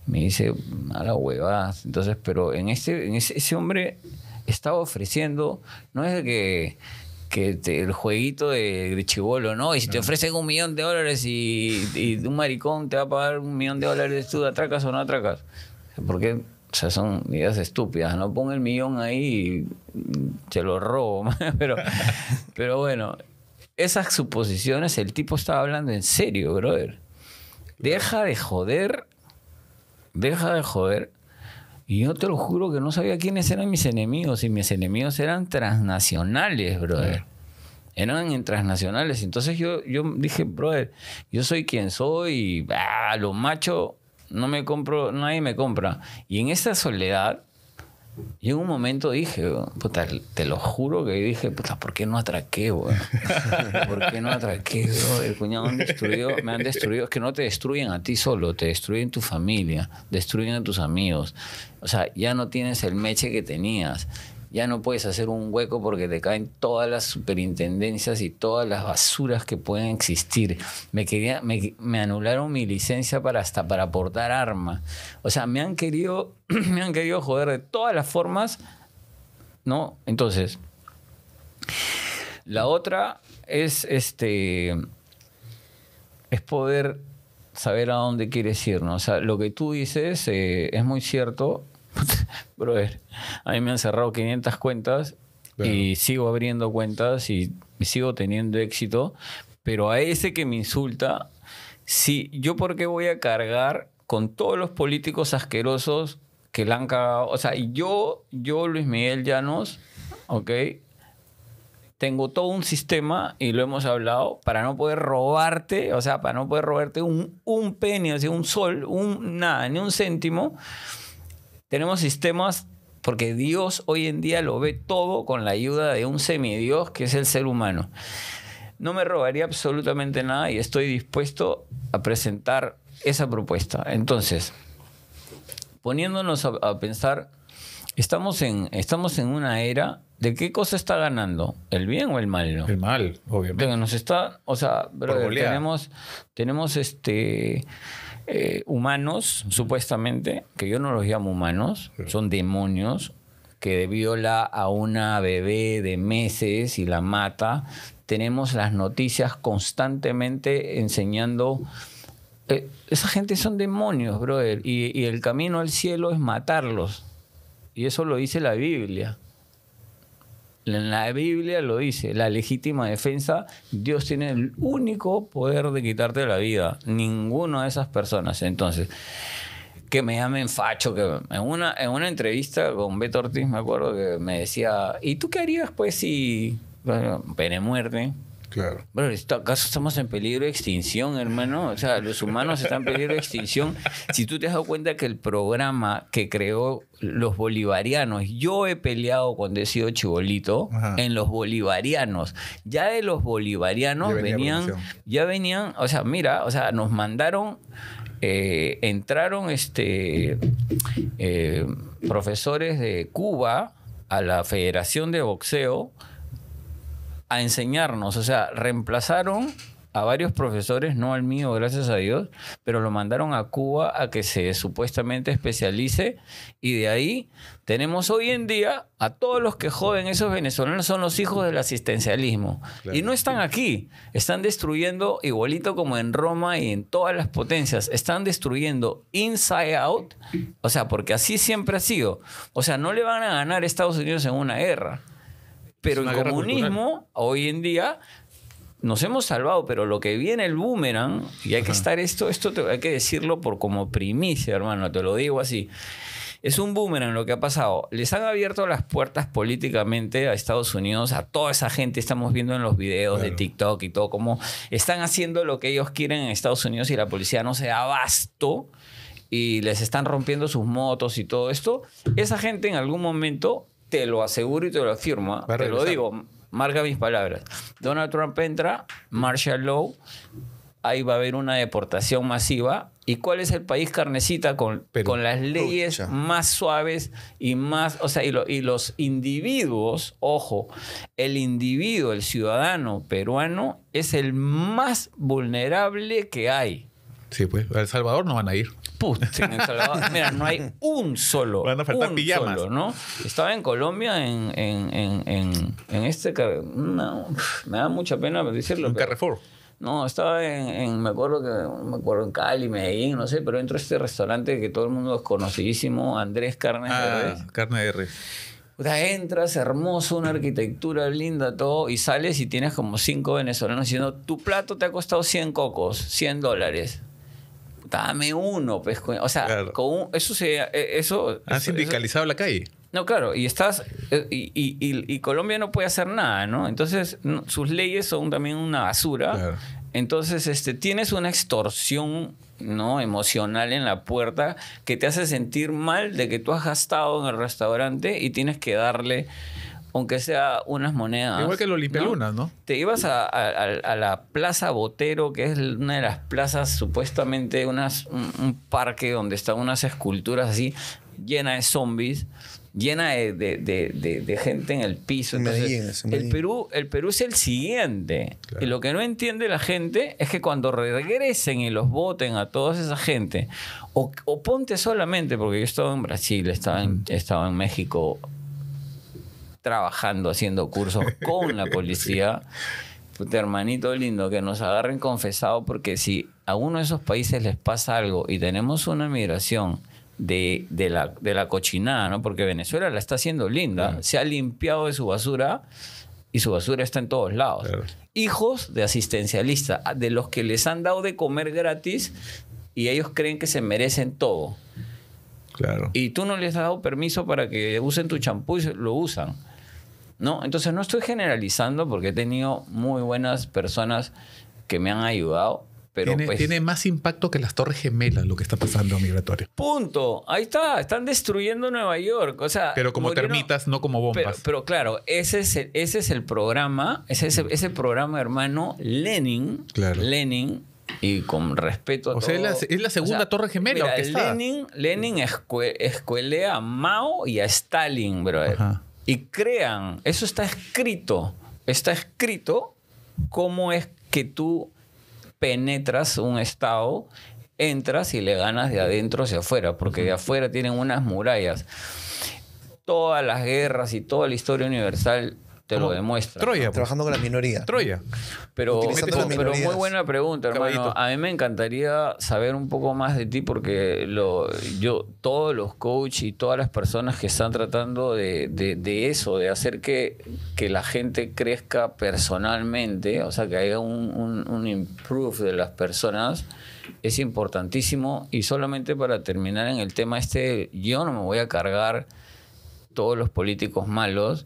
me dice, mala la Entonces, pero en este, en ese, hombre estaba ofreciendo, no es que el jueguito de, de chivolo, ¿no? Y si te ofrecen un millón de dólares y, un maricón te va a pagar un millón de dólares, tú atracas o no atracas. Porque o sea, son ideas estúpidas. No pon el millón ahí y se lo robo. pero, pero bueno, esas suposiciones, el tipo estaba hablando en serio, brother. Deja de joder. Deja de joder. Y yo te lo juro que no sabía quiénes eran mis enemigos. Y mis enemigos eran transnacionales, brother. Eran transnacionales. Entonces yo, yo dije, brother, yo soy quien soy. Y ah, lo macho no me compro, nadie me compra. Y en esa soledad, yo en un momento dije, puta, te lo juro que dije, puta, ¿por qué no atraqué, ¿Por qué no atraqué, El cuñado me, me han destruido. Es que no te destruyen a ti solo, te destruyen tu familia, destruyen a tus amigos. O sea, ya no tienes el meche que tenías ya no puedes hacer un hueco porque te caen todas las superintendencias y todas las basuras que pueden existir. Me, quería, me, anularon mi licencia para hasta para portar armas. O sea, me han querido, me han querido joder de todas las formas, ¿no? Entonces, la otra es este es poder saber a dónde quieres ir, O sea, lo que tú dices eh, es muy cierto Brother, a mí me han cerrado 500 cuentas y sigo abriendo cuentas y sigo teniendo éxito, pero a ese que me insulta, si, ¿yo por qué voy a cargar con todos los políticos asquerosos que la han cagado? O sea, yo, yo Luis Miguel Llanos, ¿ok? tengo todo un sistema, y lo hemos hablado, para no poder robarte, o sea, para no poder robarte un, un penny, o un sol, un nada, ni un céntimo, tenemos sistemas porque Dios hoy en día lo ve todo con la ayuda de un semidios que es el ser humano. No me robaría absolutamente nada y estoy dispuesto a presentar esa propuesta. Entonces, poniéndonos a, pensar, estamos en, estamos en una era de qué cosa está ganando, el bien o el mal. No? El mal, obviamente. que nos está, o sea, tenemos, tenemos este eh, humanos, supuestamente, que yo no los llamo humanos, son demonios, que viola a una bebé de meses y la mata. Tenemos las noticias constantemente enseñando... Eh, esa gente son demonios, brother, y el camino al cielo es matarlos. Y eso lo dice la Biblia. En la Biblia lo dice, la legítima defensa, Dios tiene el único poder de quitarte la vida. Ninguna de esas personas. Entonces, que me llamen facho, que en una, en una entrevista con Beto Ortiz me acuerdo que me decía, ¿y tú qué harías pues si, pene muerte, Claro. Bueno, ¿acaso estamos en peligro de extinción, hermano? O sea, los humanos están en peligro de extinción. Si tú te has dado cuenta que el programa que creó los bolivarianos, yo he peleado cuando he sido chibolito en los bolivarianos. Ya de los bolivarianos venían, ya venían, o sea, mira, o sea, nos mandaron, eh, entraron este eh, profesores de Cuba a la Federación de Boxeo a enseñarnos. O sea, reemplazaron a varios profesores, no al mío, gracias a Dios, pero lo mandaron a Cuba a que se supuestamente especialice y de ahí tenemos hoy en día a todos los que joden esos venezolanos son los hijos del asistencialismo y no están aquí, están destruyendo igualito como en Roma y en todas las potencias, están destruyendo inside out, o sea, porque así siempre ha sido, o sea, no le van a ganar Estados Unidos en una guerra pero el comunismo, hoy en día, nos hemos salvado, pero lo que viene el boomerang, y hay que estar esto, esto hay que decirlo por como primicia, hermano, te lo digo así. Es un boomerang lo que ha pasado. Les han abierto las puertas políticamente a Estados Unidos, a toda esa gente. Estamos viendo en los videos de TikTok y todo, cómo están haciendo lo que ellos quieren en Estados Unidos y la policía no se da abasto y les están rompiendo sus motos y todo esto. Esa gente en algún momento te lo aseguro y te lo afirmo, ¿ah? te lo digo, marca mis palabras. Donald Trump entra, Marshall law, ahí va a haber una deportación masiva. ¿Y cuál es el país carnecita con, las leyes más suaves y más, o sea, y, los individuos, ojo, el individuo, el ciudadano peruano es el más vulnerable que hay. Sí, pues. A El Salvador no van a ir. Puta, en El Salvador. Mira, no hay un solo. Van a faltar un Solo, ¿no? Estaba en Colombia en, en, en, en, en este. No, me da mucha pena decirlo. En Carrefour. No, estaba en, me acuerdo que me acuerdo en Cali, Medellín, no sé, pero entro a este restaurante que todo el mundo es conocidísimo, Andrés Carne de ah, Res. Carne de Res. O sea, entras, hermoso, una arquitectura linda, todo, y sales y tienes como cinco venezolanos diciendo, tu plato te ha costado 100 cocos, 100 dólares dame uno, pues, o sea, eso se, e, ah, eso... sindicalizado la calle. No, claro, y estás, eh, y, Colombia no puede hacer nada, ¿no? Entonces, sus leyes son también una basura. Entonces, este, tienes una extorsión ¿no? emocional en la puerta que te hace sentir mal de que tú has gastado en el restaurante y tienes que darle aunque sea unas monedas. Igual que los ¿no? ¿no? Te ibas a, la Plaza Botero, que es una de las plazas, supuestamente un, parque donde están unas esculturas así, llena de zombies llena de, gente en el piso. el, Perú, el Perú es el siguiente. Y lo que no entiende la gente es que cuando regresen y los voten a toda esa gente, o, ponte solamente, porque yo estaba en Brasil, estaba estaba en México, trabajando, haciendo cursos con la policía. hermanito lindo, que nos agarren confesado, porque si a uno de esos países les pasa algo y tenemos una migración de, de, la, de la cochinada, ¿no? Porque Venezuela la está haciendo linda, se ha limpiado de su basura y su basura está en todos lados. Hijos de asistencialistas, de los que les han dado de comer gratis y ellos creen que se merecen todo. Claro. Y tú no les has dado permiso para que usen tu champú y lo usan. ¿no? Entonces no estoy generalizando porque he tenido muy buenas personas que me han ayudado. Pero pues tiene, más impacto que las Torres Gemelas lo que está pasando migratorio. Punto. Ahí está. Están destruyendo Nueva York. O sea, pero como termitas, no como bombas. Pero, claro, ese es el, ese es el programa. Ese, ese, programa, hermano, Lenin. Claro. Lenin y con respeto a o Sea, es, la, segunda torre gemela. Mira, Lenin, Lenin escuelea a Mao y a Stalin, brother. Ajá y crean. Eso está escrito. Está escrito cómo es que tú penetras un estado, entras y le ganas de adentro hacia afuera, porque de afuera tienen unas murallas. Todas las guerras y toda la historia universal te lo demuestra. Troya. Pues. Trabajando con la minoría Troya. Pero, muy buena pregunta, hermano. A mí me encantaría saber un poco más de ti porque lo, yo, todos los coaches y todas las personas que están tratando de, de, eso, de hacer que, que, la gente crezca personalmente, o sea, que haya un, un, un improve de las personas, es importantísimo. Y solamente para terminar en el tema este, yo no me voy a cargar todos los políticos malos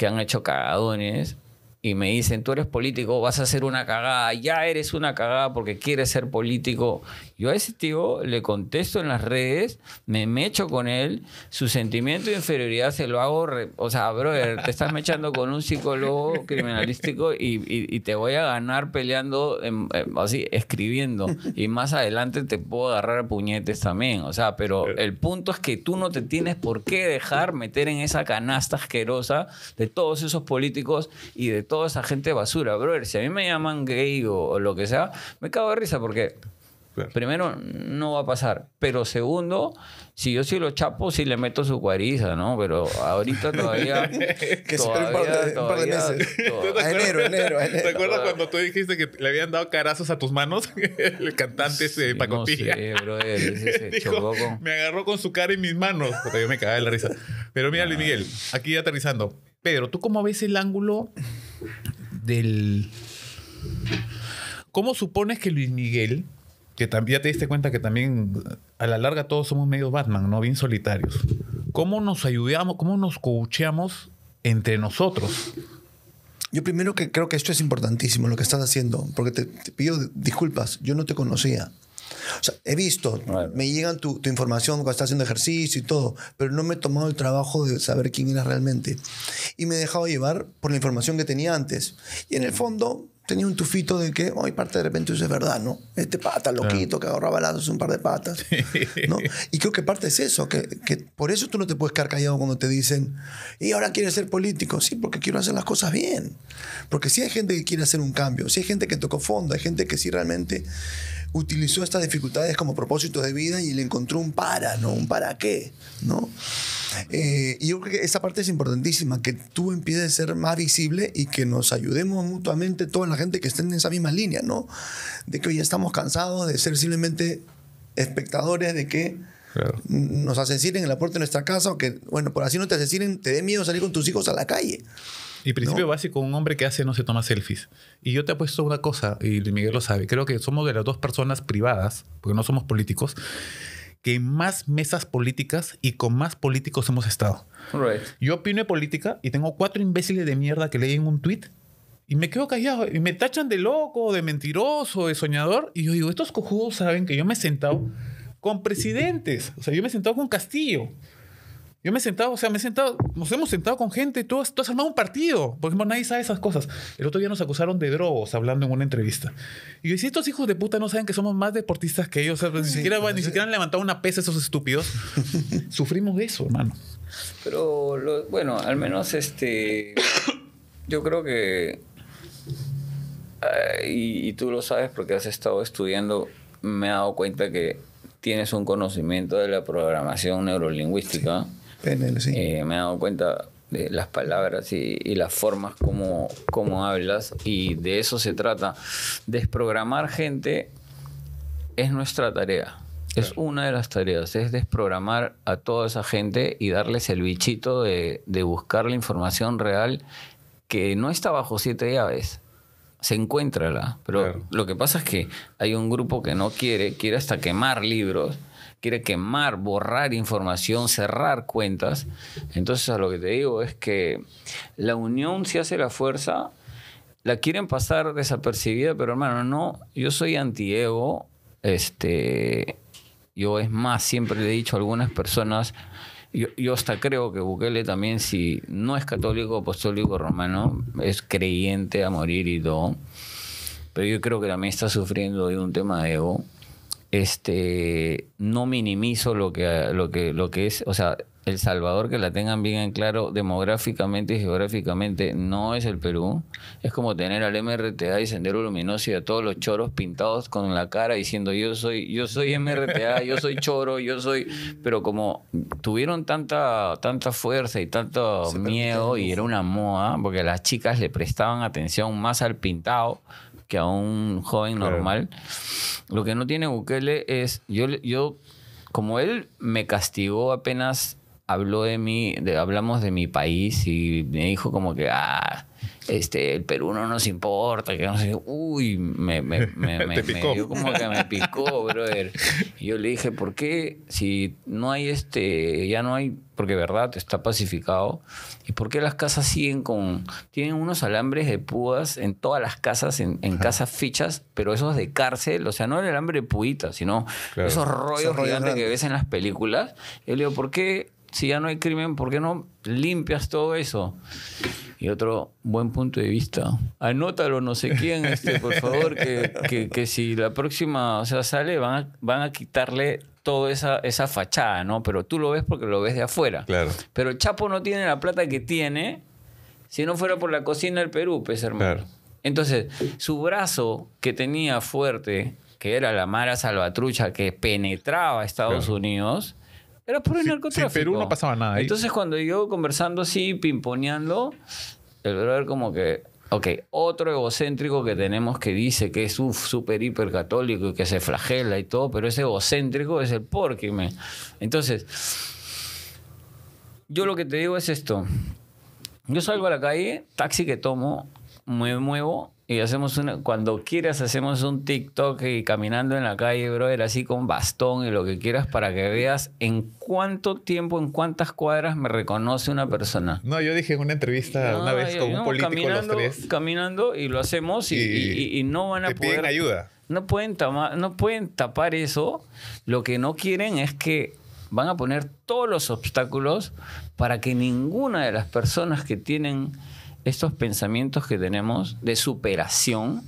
que han hecho cagadones y me dicen, tú eres político, vas a hacer una cagada, ya eres una cagada porque quieres ser político yo a ese tío le contesto en las redes, me mecho con él, su sentimiento de inferioridad se lo hago, o sea, brother, te estás mechando con un psicólogo criminalístico y, te voy a ganar peleando, así, escribiendo. Y más adelante te puedo agarrar a puñetes también, o sea, pero eh. el punto es que tú no te tienes por qué dejar meter en esa canasta asquerosa de todos esos políticos y de toda esa gente basura, brother. Si a mí me llaman gay o lo que sea, me cago de risa porque Primero, no va a pasar. Pero segundo, si yo sí lo chapo, sí le meto su cuariza, ¿no? Pero ahorita todavía. que se un meses. enero, enero, ¿Te acuerdas cuando tú dijiste que le habían dado carazos a tus manos? El cantante se ese pacotilla. bro, Me agarró con su cara y mis manos. Porque yo me cagaba de la risa. Pero mira, Luis ah. Miguel, aquí aterrizando. Pedro, ¿tú cómo ves el ángulo del. ¿Cómo supones que Luis Miguel que también te diste cuenta que también a la larga todos somos medio Batman, ¿no? Bien solitarios. ¿Cómo nos ayudamos, cómo nos coacheamos entre nosotros? Yo primero que creo que esto es importantísimo, lo que estás haciendo, porque te, pido disculpas, yo no te conocía. O sea, he visto, me llegan tu, tu, información cuando estás haciendo ejercicio y todo, pero no me he tomado el trabajo de saber quién eras realmente. Y me he dejado llevar por la información que tenía antes. Y en el fondo, tenía un tufito de que hoy parte de repente eso es verdad, ¿no? Este pata loquito que agarraba balazos un par de patas, ¿no? Y creo que parte es eso, que, por eso tú no te puedes quedar callado cuando te dicen, y ahora quieres ser político, sí, porque quiero hacer las cosas bien, porque si sí hay gente que quiere hacer un cambio, si sí hay gente que tocó fondo, hay gente que sí realmente utilizó estas dificultades como propósitos de vida y le encontró un para, ¿no? Un para qué, ¿no? Eh, y yo creo que esa parte es importantísima, que tú empieces a ser más visible y que nos ayudemos mutuamente toda la gente que esté en esa misma línea, ¿no? De que hoy estamos cansados de ser simplemente espectadores de que nos asesinen en la puerta de nuestra casa o que, bueno, por así no te asesinen, te dé miedo salir con tus hijos a la calle. Y principio básico, un hombre que hace no se toma selfies. Y yo te apuesto una cosa, y Miguel lo sabe, creo que somos de las dos personas privadas, porque no somos políticos, que más mesas políticas y con más políticos hemos estado. Right. Yo opino de política y tengo cuatro imbéciles de mierda que leen un tweet y me quedo callado y me tachan de loco, de mentiroso, de soñador. Y yo digo, estos cojudos saben que yo me he sentado con presidentes, o sea, yo me he sentado con Castillo. Yo me he sentado, o sea, me he sentado, nos hemos sentado con gente, tú has, armado un partido. Porque, nadie sabe esas cosas. El otro día nos acusaron de drogos hablando en una entrevista. Y yo, si estos hijos de puta no saben que somos más deportistas que ellos, pues, ni, siquiera, ni siquiera han levantado una pesa esos estúpidos, sufrimos de eso, hermano. Pero, bueno, al menos este. yo creo que. Ah, y, tú lo sabes porque has estado estudiando, me he dado cuenta que tienes un conocimiento de la programación neurolingüística. Eh, me he dado cuenta de las palabras y, las formas como, como hablas y de eso se trata. Desprogramar gente es nuestra tarea. Es una de las tareas, es desprogramar a toda esa gente y darles el bichito de, buscar la información real que no está bajo siete llaves. Se encuentra la. Pero lo que pasa es que hay un grupo que no quiere, quiere hasta quemar libros quiere quemar, borrar información, cerrar cuentas. Entonces, a lo que te digo es que la unión se hace la fuerza, la quieren pasar desapercibida, pero hermano, no, yo soy ego, este, yo es más, siempre le he dicho a algunas personas, yo, yo, hasta creo que Bukele también, si no es católico, apostólico, romano, es creyente a morir y todo. Pero yo creo que también está sufriendo de un tema de ego este, no minimizo lo que, lo, que, lo que es, o sea, El Salvador, que la tengan bien en claro, demográficamente y geográficamente no es el Perú. Es como tener al MRTA y Sendero Luminoso y a todos los choros pintados con la cara diciendo yo soy, yo soy MRTA, yo soy choro, yo soy... Pero como tuvieron tanta, tanta fuerza y tanto miedo y era una moda, porque las chicas le prestaban atención más al pintado que a un joven normal. Lo que no tiene Bukele es, yo, yo como él me castigó apenas habló de mí, de, hablamos de mi país y me dijo como que, ah, este, el no nos importa, que no sé, uy, me, me, me, me como que me picó, brother. yo le dije, ¿por qué si no hay este, ya no hay, porque verdad, está pacificado, y por qué las casas siguen con, tienen unos alambres de púas en todas las casas, en, casas fichas, pero esos de cárcel, o sea, no el alambre de puita, sino esos rollos, esos rollos gigantes que ves en las películas. Yo le digo, ¿por qué si ya no hay crimen, ¿por qué no limpias todo eso? Y otro buen punto de vista. Anótalo, no sé quién, este, por favor, que, si la próxima, o sea, sale, van a, quitarle toda esa, esa fachada, ¿no? Pero tú lo ves porque lo ves de afuera. Claro. Pero Chapo no tiene la plata que tiene si no fuera por la cocina del Perú, pues, hermano. Entonces, su brazo que tenía fuerte, que era la Mara Salvatrucha que penetraba a Estados Unidos, era por un narcotráfico. En Perú no pasaba nada. Entonces, cuando yo conversando así, pimponeando, el brother como que Ok, otro egocéntrico que tenemos que dice que es un súper hiper católico y que se flagela y todo, pero ese egocéntrico es el porque me. Entonces, yo lo que te digo es esto. Yo salgo a la calle, taxi que tomo, me muevo, y hacemos una, cuando quieras hacemos un TikTok y caminando en la calle, brother, así con bastón y lo que quieras para que veas en cuánto tiempo, en cuántas cuadras me reconoce una persona. No, yo dije en una entrevista una vez con un político los tres. Caminando y lo hacemos y, no van a poder. ayuda. No pueden, tomar no pueden tapar eso. Lo que no quieren es que van a poner todos los obstáculos para que ninguna de las personas que tienen estos pensamientos que tenemos de superación,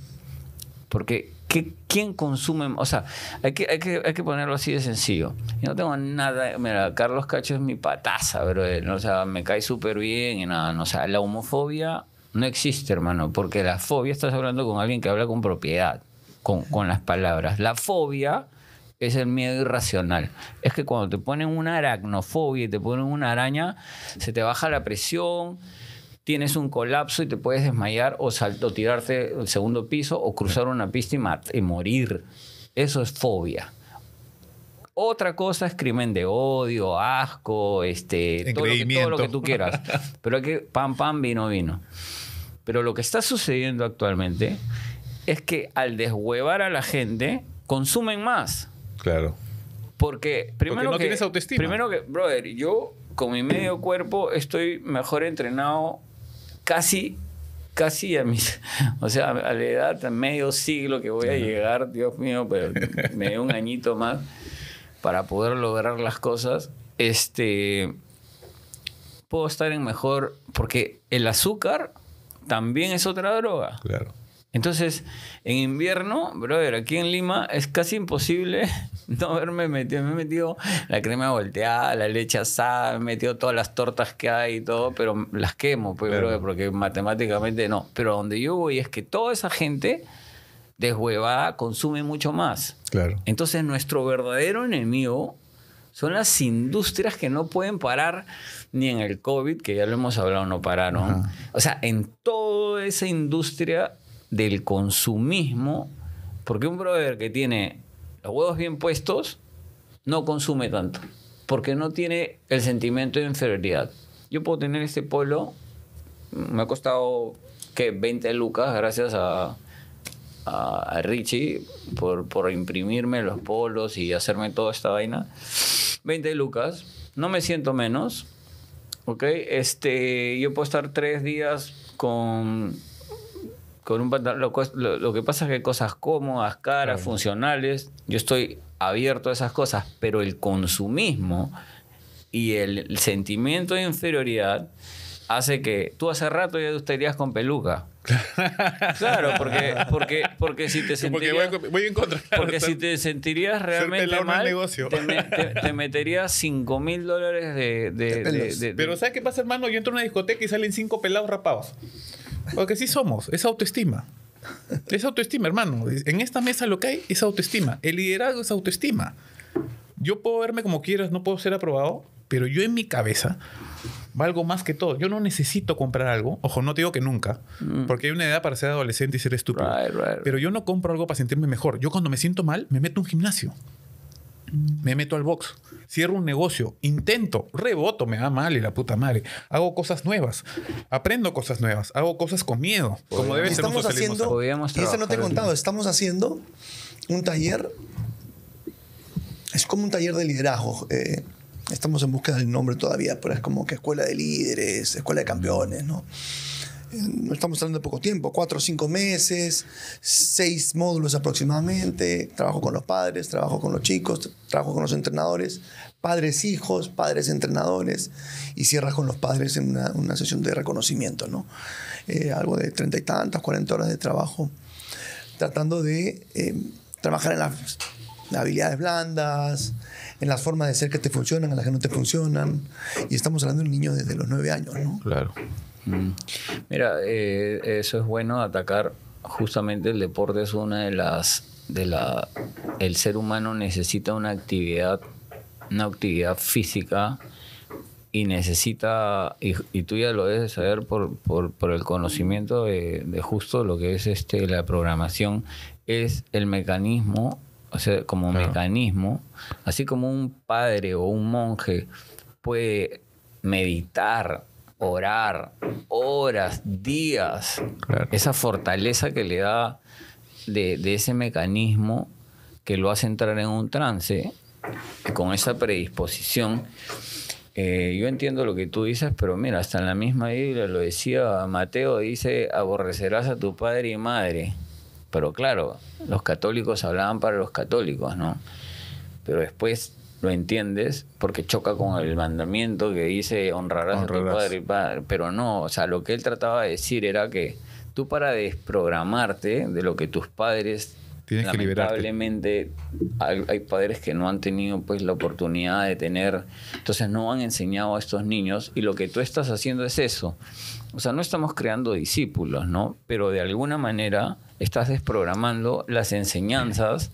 porque ¿qué, ¿quién consume? O sea, hay que, hay, que, hay que ponerlo así de sencillo. Yo no tengo nada, mira, Carlos Cacho es mi pataza, pero me cae súper bien y nada, o sea, la homofobia no existe, hermano, porque la fobia estás hablando con alguien que habla con propiedad, con, con las palabras. La fobia es el miedo irracional. Es que cuando te ponen una aracnofobia y te ponen una araña, se te baja la presión, tienes un colapso y te puedes desmayar o, salto, tirarte al segundo piso o cruzar una pista y, morir. Eso es fobia. Otra cosa es crimen de odio, asco, este, todo lo, que, tú quieras. Pero hay que, pam, pam, vino, vino. Pero lo que está sucediendo actualmente es que al deshuevar a la gente, consumen más. Claro. Porque primero no que, tienes autoestima. Primero que, brother, yo con mi medio cuerpo estoy mejor entrenado casi, casi a mis, o sea, a la edad, de medio siglo que voy a llegar, Dios mío, pero me dio un añito más para poder lograr las cosas, este, puedo estar en mejor, porque el azúcar también es otra droga. Claro. Entonces, en invierno, brother, aquí en Lima es casi imposible no haberme metido. Me he metido la crema volteada, la leche asada, me he metido todas las tortas que hay y todo, pero las quemo, pues, porque matemáticamente no. Pero donde yo voy es que toda esa gente deshuevada consume mucho más. Claro. Entonces, nuestro verdadero enemigo son las industrias que no pueden parar ni en el COVID, que ya lo hemos hablado, no pararon. O sea, en toda esa industria del consumismo, porque un brother que tiene los huevos bien puestos no consume tanto, porque no tiene el sentimiento de inferioridad. Yo puedo tener este polo, me ha costado que 20 lucas gracias a, a, Richie por, por imprimirme los polos y hacerme toda esta vaina. 20 lucas, no me siento menos. Ok, este, yo puedo estar tres días con con un lo, que pasa es que cosas cómodas, caras, funcionales. Yo estoy abierto a esas cosas, pero el consumismo y el, sentimiento de inferioridad hace que tú hace rato ya estarías con peluca. claro, porque, porque, porque si te sentirías. Porque voy, porque si te sentirías realmente mal, Te, meterías 5 mil dólares de, Pero ¿sabes qué pasa, hermano? Yo entro a una discoteca y salen cinco pelados rapados. Porque sí somos, es autoestima. Es autoestima, hermano. En esta mesa lo que hay es autoestima. El liderazgo es autoestima. Yo puedo verme como quieras, no puedo ser aprobado, pero yo en mi cabeza valgo más que todo. Yo no necesito comprar algo. Ojo, no te digo que nunca, mm. porque hay una edad para ser adolescente y ser estúpido. Pero yo no compro algo para sentirme mejor. Yo cuando me siento mal, me meto a un gimnasio me meto al box, cierro un negocio, intento, reboto, me va mal y la puta madre. Hago cosas nuevas, aprendo cosas nuevas, hago cosas con miedo, como debe ser haciendo, Y eso no te he contado, estamos haciendo un taller, es como un taller de liderazgo. Eh, estamos en búsqueda del nombre todavía, pero es como que escuela de líderes, escuela de campeones, ¿no? no estamos hablando de poco tiempo, cuatro o cinco meses, seis módulos aproximadamente, trabajo con los padres, trabajo con los chicos, trabajo con los entrenadores, padres hijos, padres entrenadores, y cierras con los padres en una, sesión de reconocimiento, ¿no? Eh, algo de treinta y tantas, cuarenta horas de trabajo, tratando de eh, trabajar en las habilidades blandas, en las formas de ser que te funcionan, en las que no te funcionan, y estamos hablando de un niño desde los nueve años, ¿no? Claro. Mm. Mira, eh, eso es bueno, atacar justamente el deporte es una de las de la el ser humano necesita una actividad una actividad física y necesita y, tú ya lo debes saber por, el conocimiento de, justo lo que es este la programación es el mecanismo o sea como mecanismo así como un padre o un monje puede meditar orar horas, días, esa fortaleza que le da de, ese mecanismo que lo hace entrar en un trance, con esa predisposición. Eh, yo entiendo lo que tú dices, pero mira, hasta en la misma Biblia lo decía Mateo, dice, aborrecerás a tu padre y madre. Pero claro, los católicos hablaban para los católicos, ¿no? Pero después lo entiendes porque choca con el mandamiento que dice honrarás, a tu padre y Pero no, o sea, lo que él trataba de decir era que tú para desprogramarte de lo que tus padres Tienes lamentablemente hay, padres que no han tenido pues la oportunidad de tener, entonces no han enseñado a estos niños y lo que tú estás haciendo es eso. O sea, no estamos creando discípulos, ¿no? Pero de alguna manera estás desprogramando las enseñanzas.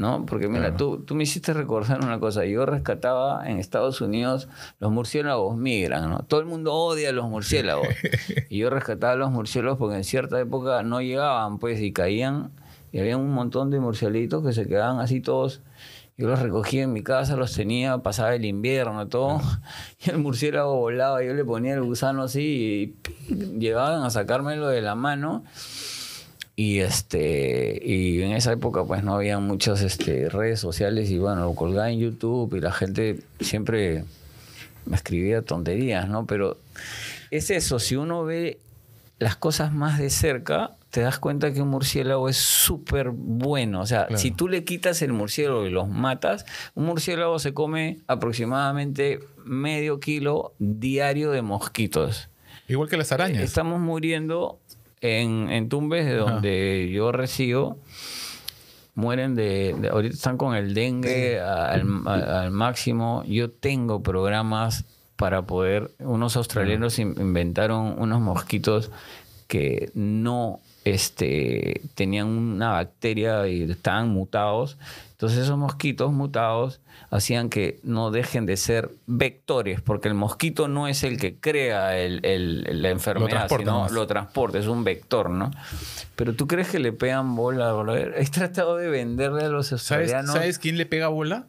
¿no? Porque mira, tú, tú me hiciste recordar una cosa. Yo rescataba en Estados Unidos, los murciélagos migran, ¿no? Todo el mundo odia a los murciélagos. y yo rescataba a los murciélagos porque en cierta época no llegaban, pues, y caían. Y había un montón de murcielitos que se quedaban así todos. Yo los recogía en mi casa, los tenía, pasaba el invierno, todo. Y el murciélago volaba, yo le ponía el gusano así y llevaban llegaban a sacármelo de la mano. Y, este, y en esa época pues no había muchas este, redes sociales y bueno, lo colgaba en YouTube y la gente siempre me escribía tonterías, ¿no? Pero es eso, si uno ve las cosas más de cerca, te das cuenta que un murciélago es súper bueno. O sea, si tú le quitas el murciélago y los matas, un murciélago se come aproximadamente medio kilo diario de mosquitos. Igual que las arañas. Estamos muriendo en, en Tumbes, de donde yo resido, mueren de, Ahorita están con el dengue al máximo. Yo tengo programas para poder. Unos australianos inventaron unos mosquitos que no este, tenían una bacteria y estaban mutados. Entonces esos mosquitos mutados hacían que no dejen de ser vectores, porque el mosquito no es el que crea la enfermedad, lo sino lo transporta, es un vector, ¿no? Pero tú crees que le pegan bola, He tratado de venderle a los australianos. ¿Sabes quién le pega bola?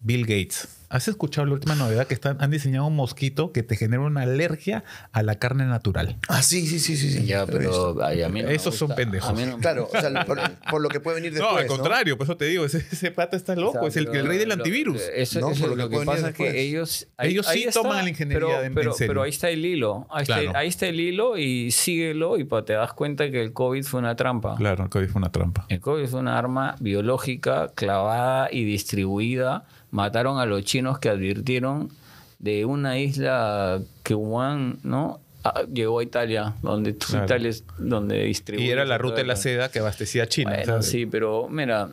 Bill Gates. ¿Has escuchado la última novedad que están, han diseñado un mosquito que te genera una alergia a la carne natural? Ah, sí, sí, sí, sí. sí. Ya, pero a mí Esos son pendejos. Claro, o sea, por, lo que puede venir después. No, al contrario, por eso te digo, ese, pato pata está loco, es el, rey del antivirus. eso, es por lo, que, pasa que ellos. ellos sí toman la ingeniería pero, de pero, pero ahí está el hilo. Ahí, está, el hilo y síguelo y te das cuenta que el COVID fue una trampa. Claro, el COVID fue una trampa. El COVID fue una arma biológica clavada y distribuida mataron a los chinos que advirtieron de una isla que Juan, ¿no? Ah, llegó a Italia, donde Italia donde distribuye. Y era la ruta de la seda que abastecía a China. sí, pero mira,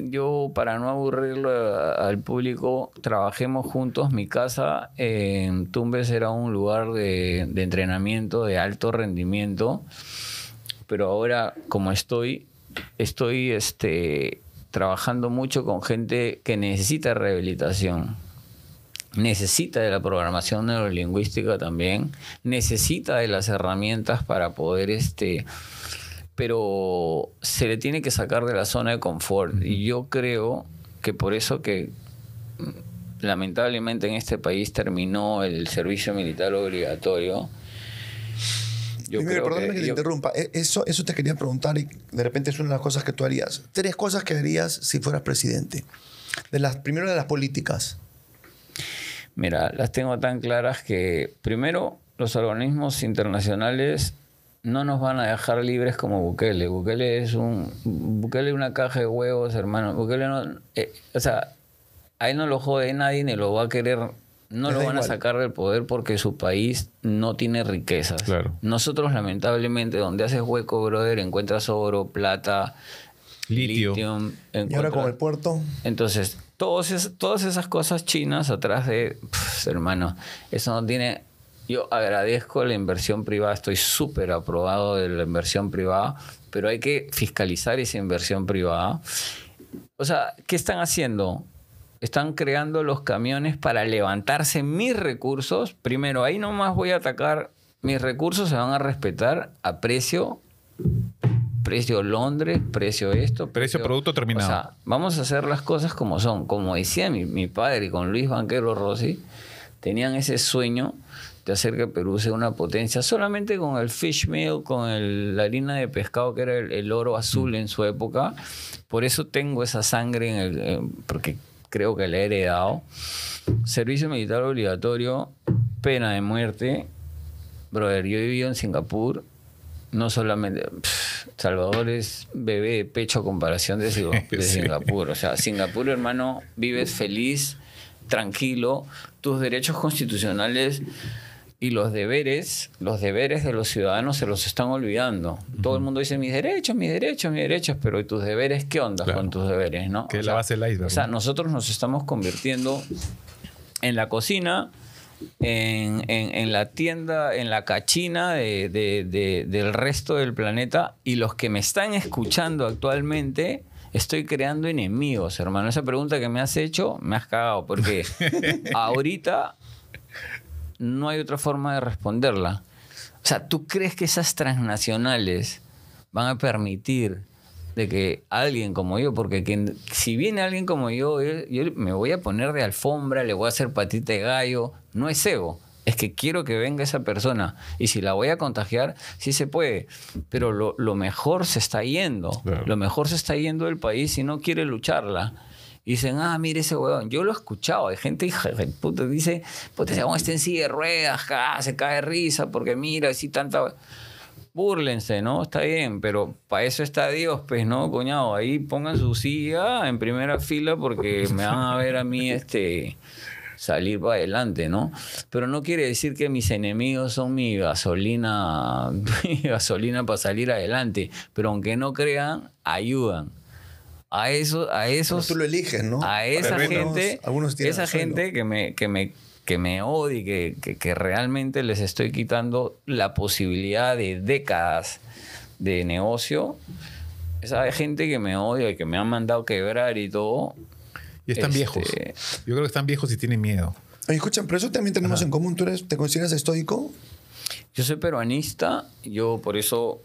yo para no aburrir al público, trabajemos juntos. Mi casa en Tumbes era un lugar de, de entrenamiento de alto rendimiento, pero ahora como estoy, estoy este, trabajando mucho con gente que necesita rehabilitación, necesita de la programación neurolingüística también, necesita de las herramientas para poder este pero se le tiene que sacar de la zona de confort y yo creo que por eso que mm, lamentablemente en este país terminó el servicio militar obligatorio que, le interrumpa. E, eso, eso te quería preguntar y de repente es una de las cosas que tú harías. Tres cosas que harías si fueras presidente. De las, primero de las políticas. Mira, las tengo tan claras que primero los organismos internacionales no nos van a dejar libres como Bukele. Bukele es un Bukele una caja de huevos, hermano. Bukele no, eh, o sea, ahí no lo jode nadie ni lo va a querer no lo van a sacar del poder porque su país no tiene riquezas. Claro. Nosotros, lamentablemente, donde haces hueco, brother, encuentras oro, plata, litio. y ahora con el puerto. Entonces, todas esas cosas chinas atrás de, hermano, eso no tiene... Yo agradezco la inversión privada, estoy súper aprobado de la inversión privada, pero hay que fiscalizar esa inversión privada. O sea, ¿qué están haciendo? están creando los camiones para levantarse mis recursos. Primero, ahí nomás voy a atacar. Mis recursos se van a respetar a precio precio Londres, precio esto. Precio, producto terminado. O sea, vamos a hacer las cosas como son. Como decía mi, padre con Luis Banquero Rossi, tenían ese sueño de hacer que Perú sea una potencia solamente con el fish meal, con la harina de pescado que era el, oro azul en su época. Por eso tengo esa sangre en el, porque creo que le he heredado. Servicio militar obligatorio, pena de muerte. Brother, yo he vivido en Singapur, no solamente. Salvador es bebé de pecho a comparación de, Singapur. O sea, Singapur, hermano, vives feliz, tranquilo, tus derechos constitucionales y los deberes, los deberes de los ciudadanos se los están olvidando. Todo el mundo dice mis derechos, mis derechos, mis derechos, pero ¿y tus deberes qué onda con tus deberes? ¿no? Que la base de la isla. O sea, nosotros nos estamos convirtiendo en la cocina, en, la tienda, en la cachina del resto del planeta y los que me están escuchando actualmente estoy creando enemigos, hermano. Esa pregunta que me has hecho, me has cagado, porque ahorita no hay otra forma de responderla. O sea, ¿tú crees que esas transnacionales van a permitir de que alguien como yo, porque quien, si viene alguien como yo, yo, me voy a poner de alfombra, le voy a hacer patita de gallo, no es ego, es que quiero que venga esa persona y si la voy a contagiar, sí se puede, pero lo, mejor se está yendo, lo mejor se está yendo del país si no quiere lucharla. Y dicen, ah, mire ese huevón. Yo lo he escuchado. Hay gente, hija dice, pues ese huevón en silla de ruedas, se cae risa porque mira, si tanta... Búrlense, ¿no? Está bien, pero para eso está Dios, pues, ¿no, coñado? Ahí pongan su silla en primera fila porque me van a ver a mí este salir para adelante, ¿no? Pero no quiere decir que mis enemigos son mi gasolina, mi gasolina para salir adelante. Pero aunque no crean, ayudan a eso, a esos. tú lo eliges, ¿no? A esa gente, algunos, esa gente que me, que me, que me odie, que, que, realmente les estoy quitando la posibilidad de décadas de negocio. Esa gente que me odia y que me han mandado quebrar y todo. Y están este, viejos. Yo creo que están viejos y tienen miedo. Oye, escuchan, pero eso también tenemos en común. ¿Tú eres, te consideras estoico? Yo soy peruanista. Yo por eso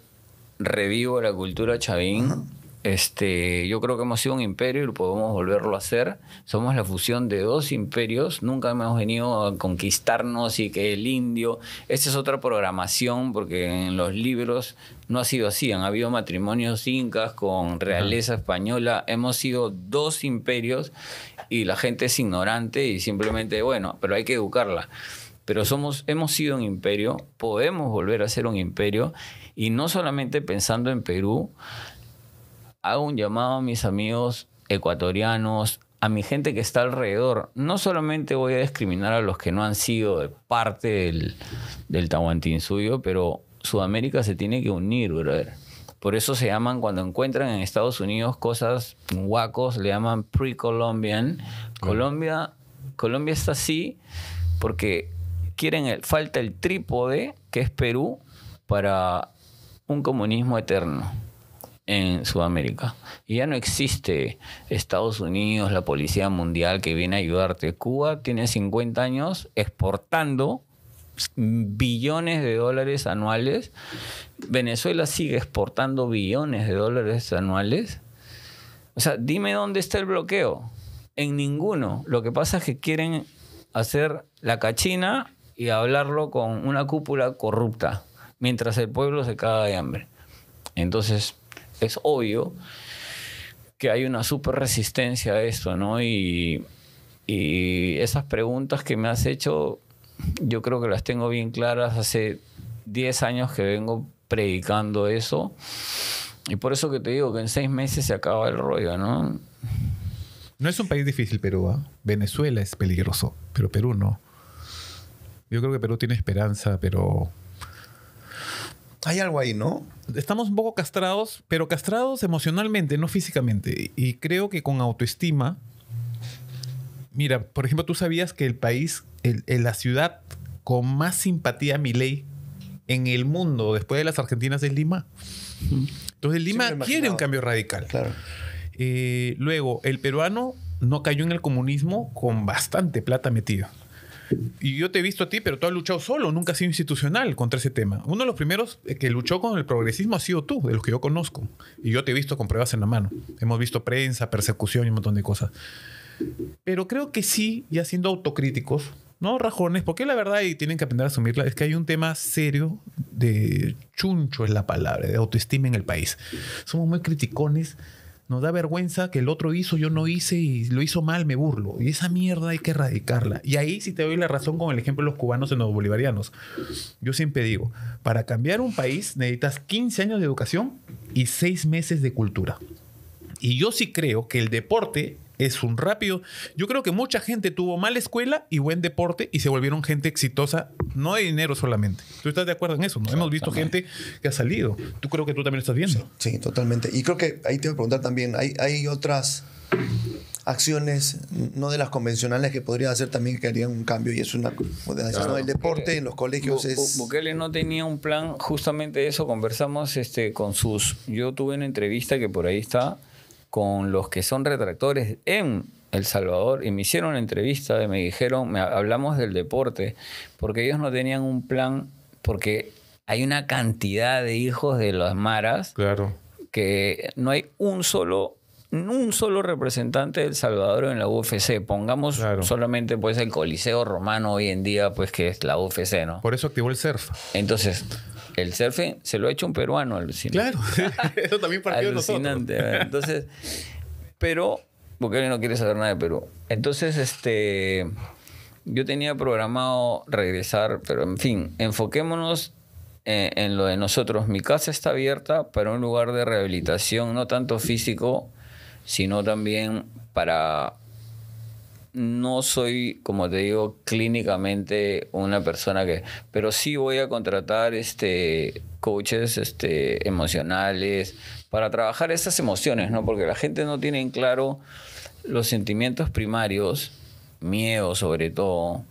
revivo la cultura chavín. Este, yo creo que hemos sido un imperio y podemos volverlo a hacer. Somos la fusión de dos imperios. Nunca hemos venido a conquistarnos y que el indio. Esta es otra programación porque en los libros no ha sido así. Han habido matrimonios incas con realeza española. Hemos sido dos imperios y la gente es ignorante y simplemente, bueno, pero hay que educarla pero somos, hemos sido un imperio, podemos volver a ser un imperio, y no solamente pensando en Perú, hago un llamado a mis amigos ecuatorianos, a mi gente que está alrededor. No solamente voy a discriminar a los que no han sido parte del, del suyo, pero Sudamérica se tiene que unir, brother. Por eso se llaman, cuando encuentran en Estados Unidos cosas guacos, le llaman pre-Colombian. Colombia, Colombia está así porque quieren falta el trípode, que es Perú, para un comunismo eterno en Sudamérica. Y ya no existe Estados Unidos, la Policía Mundial que viene a ayudarte. Cuba tiene 50 años exportando billones de dólares anuales. Venezuela sigue exportando billones de dólares anuales. O sea, dime dónde está el bloqueo. En ninguno. Lo que pasa es que quieren hacer la cachina y hablarlo con una cúpula corrupta, mientras el pueblo se caga de hambre. Entonces, es obvio que hay una super resistencia a esto, ¿no? Y, esas preguntas que me has hecho, yo creo que las tengo bien claras. Hace 10 años que vengo predicando eso. Y por eso que te digo que en seis meses se acaba el rollo, ¿no? No es un país difícil Perú. ¿ah? Venezuela es peligroso, pero Perú no. Yo creo que Perú tiene esperanza, pero hay algo ahí, ¿no? Estamos un poco castrados, pero castrados emocionalmente, no físicamente. Y creo que con autoestima, mira, por ejemplo, tú sabías que el país, la ciudad con más simpatía a mi ley en el mundo después de las Argentinas es Lima. Entonces Lima quiere un cambio radical. Eh, luego, el peruano no cayó en el comunismo con bastante plata metida. Y yo te he visto a ti, pero tú has luchado solo, nunca has sido institucional contra ese tema. Uno de los primeros eh, que luchó con el progresismo ha sido tú, de los que yo conozco. Y yo te he visto con pruebas en la mano. Hemos visto prensa, persecución y un montón de cosas. Pero creo que sí, ya siendo autocríticos, no rajones, porque la verdad, y tienen que aprender a asumirla, es que hay un tema serio de chuncho es la palabra, de autoestima en el país. Somos muy criticones nos da vergüenza que el otro hizo, yo no hice y lo hizo mal, me burlo. Y esa mierda hay que erradicarla. Y ahí sí te doy la razón con el ejemplo de los cubanos y los bolivarianos. Yo siempre digo, para cambiar un país necesitas 15 años de educación y 6 meses de cultura. Y yo sí creo que el deporte es un rápido. Yo creo que mucha gente tuvo mala escuela y buen deporte y se volvieron gente exitosa, no de dinero solamente. ¿Tú estás de acuerdo en eso? Nos hemos visto gente que ha salido. Tú creo que tú también estás viendo. Sí, totalmente. Y creo que ahí te voy a preguntar también, hay, hay otras acciones no de las convencionales que podría hacer también que harían un cambio y es una No, del deporte en los colegios es Bukele no tenía un plan justamente eso conversamos este con sus yo tuve una entrevista que por ahí está con los que son retractores en El Salvador y me hicieron una entrevista y me dijeron, me hablamos del deporte, porque ellos no tenían un plan, porque hay una cantidad de hijos de las maras claro. que no hay un solo un solo representante del Salvador en la UFC. Pongamos solamente pues el Coliseo Romano hoy en día, pues que es la UFC, ¿no? Por eso activó el surf. E Entonces, el surfing se lo ha hecho un peruano, alucinante. Claro, eso también partió de nosotros. Entonces, pero, porque él no quiere saber nada de Perú. Entonces, este, yo tenía programado regresar, pero en fin, enfoquémonos en, eh, en lo de nosotros. Mi casa está abierta para un lugar de rehabilitación, no tanto físico, sino también para no soy, como te digo, clínicamente una persona que, pero sí voy a contratar este coaches este, emocionales para trabajar esas emociones, ¿no? Porque la gente no tiene en claro los sentimientos primarios, miedo sobre todo.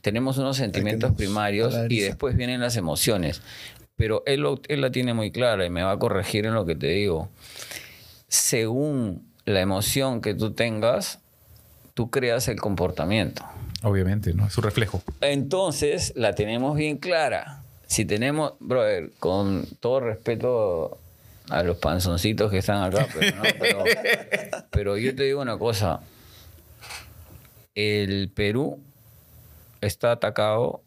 Tenemos unos sentimientos primarios y después vienen las emociones. Pero él, él la tiene muy clara y me va a corregir en lo que te digo. Según la emoción que tú tengas, tú creas el comportamiento. Obviamente, ¿no? Es un reflejo. Entonces, la tenemos bien clara. Si tenemos, brother, con todo respeto a los panzoncitos que están acá, pero, pero yo te digo una cosa. El Perú está atacado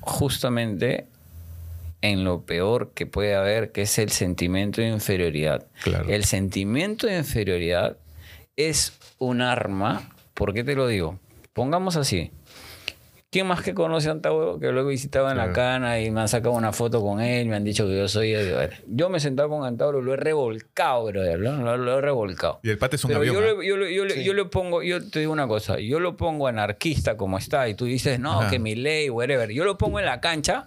justamente en lo peor que puede haber, que es el sentimiento de inferioridad. Claro. El sentimiento de inferioridad es un arma ¿Por qué te lo digo? Pongamos así. ¿Quién más que conoce a Antauro que luego visitaba en la cana y me han sacado una foto con él, me han dicho que yo soy... Yo me sentaba sentado con Antauro, lo he revolcado, brother, lo, he revolcado. Y el pate es un Yo, le pongo, yo te digo una cosa, yo lo pongo anarquista como está y tú dices, no, que mi ley, whatever. Yo lo pongo en la cancha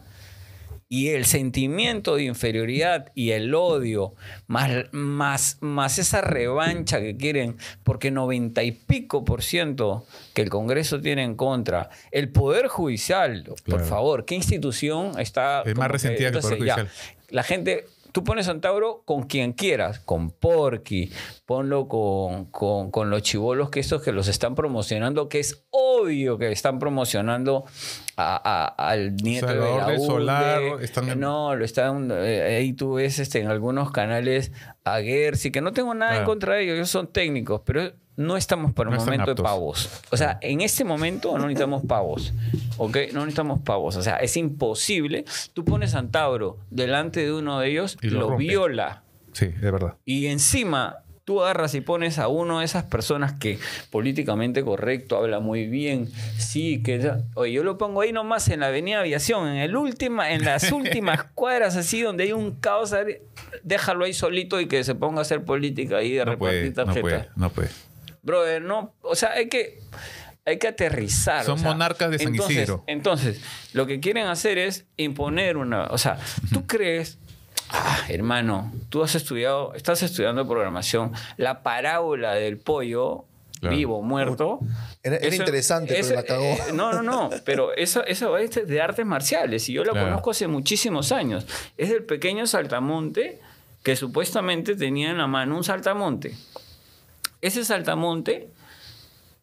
y el sentimiento de inferioridad y el odio, más, más, más esa revancha que quieren, porque noventa y pico por ciento que el Congreso tiene en contra, el Poder Judicial, por favor, ¿qué institución está... Es más resentida que, el Poder Judicial. la gente tú pones Santauro con quien quieras, con Porky, ponlo con, con, con los chivolos que estos que los están promocionando, que es que están promocionando al nieto de la Solar. Eh, no, lo están. Eh, ahí tú ves este, en algunos canales a Gersi, que no tengo nada en contra de ellos, ellos son técnicos, pero no estamos para un momento de pavos. O sea, en este momento no necesitamos pavos. ¿Ok? No necesitamos pavos. O sea, es imposible. Tú pones Antauro delante de uno de ellos lo, lo viola. Sí, es verdad. Y encima tú agarras y pones a uno de esas personas que políticamente correcto, habla muy bien, sí, que ya, oye, yo lo pongo ahí nomás en la avenida Aviación, en, el última, en las últimas cuadras así donde hay un caos, déjalo ahí solito y que se ponga a hacer política ahí de repartir tarjetas. No puede, no puede. Brother, no, o sea, hay que hay que aterrizar. Son monarcas de San entonces, Entonces, lo que quieren hacer es imponer una. O sea, ¿tú crees ah, hermano, tú has estudiado, estás estudiando programación, la parábola del pollo vivo vivo, muerto. Era, interesante, pero la cagó. Eh, no, no, no, pero eso, eso es de artes marciales y yo lo conozco hace muchísimos años. Es del pequeño saltamonte que supuestamente tenía en la mano un saltamonte. Ese saltamonte,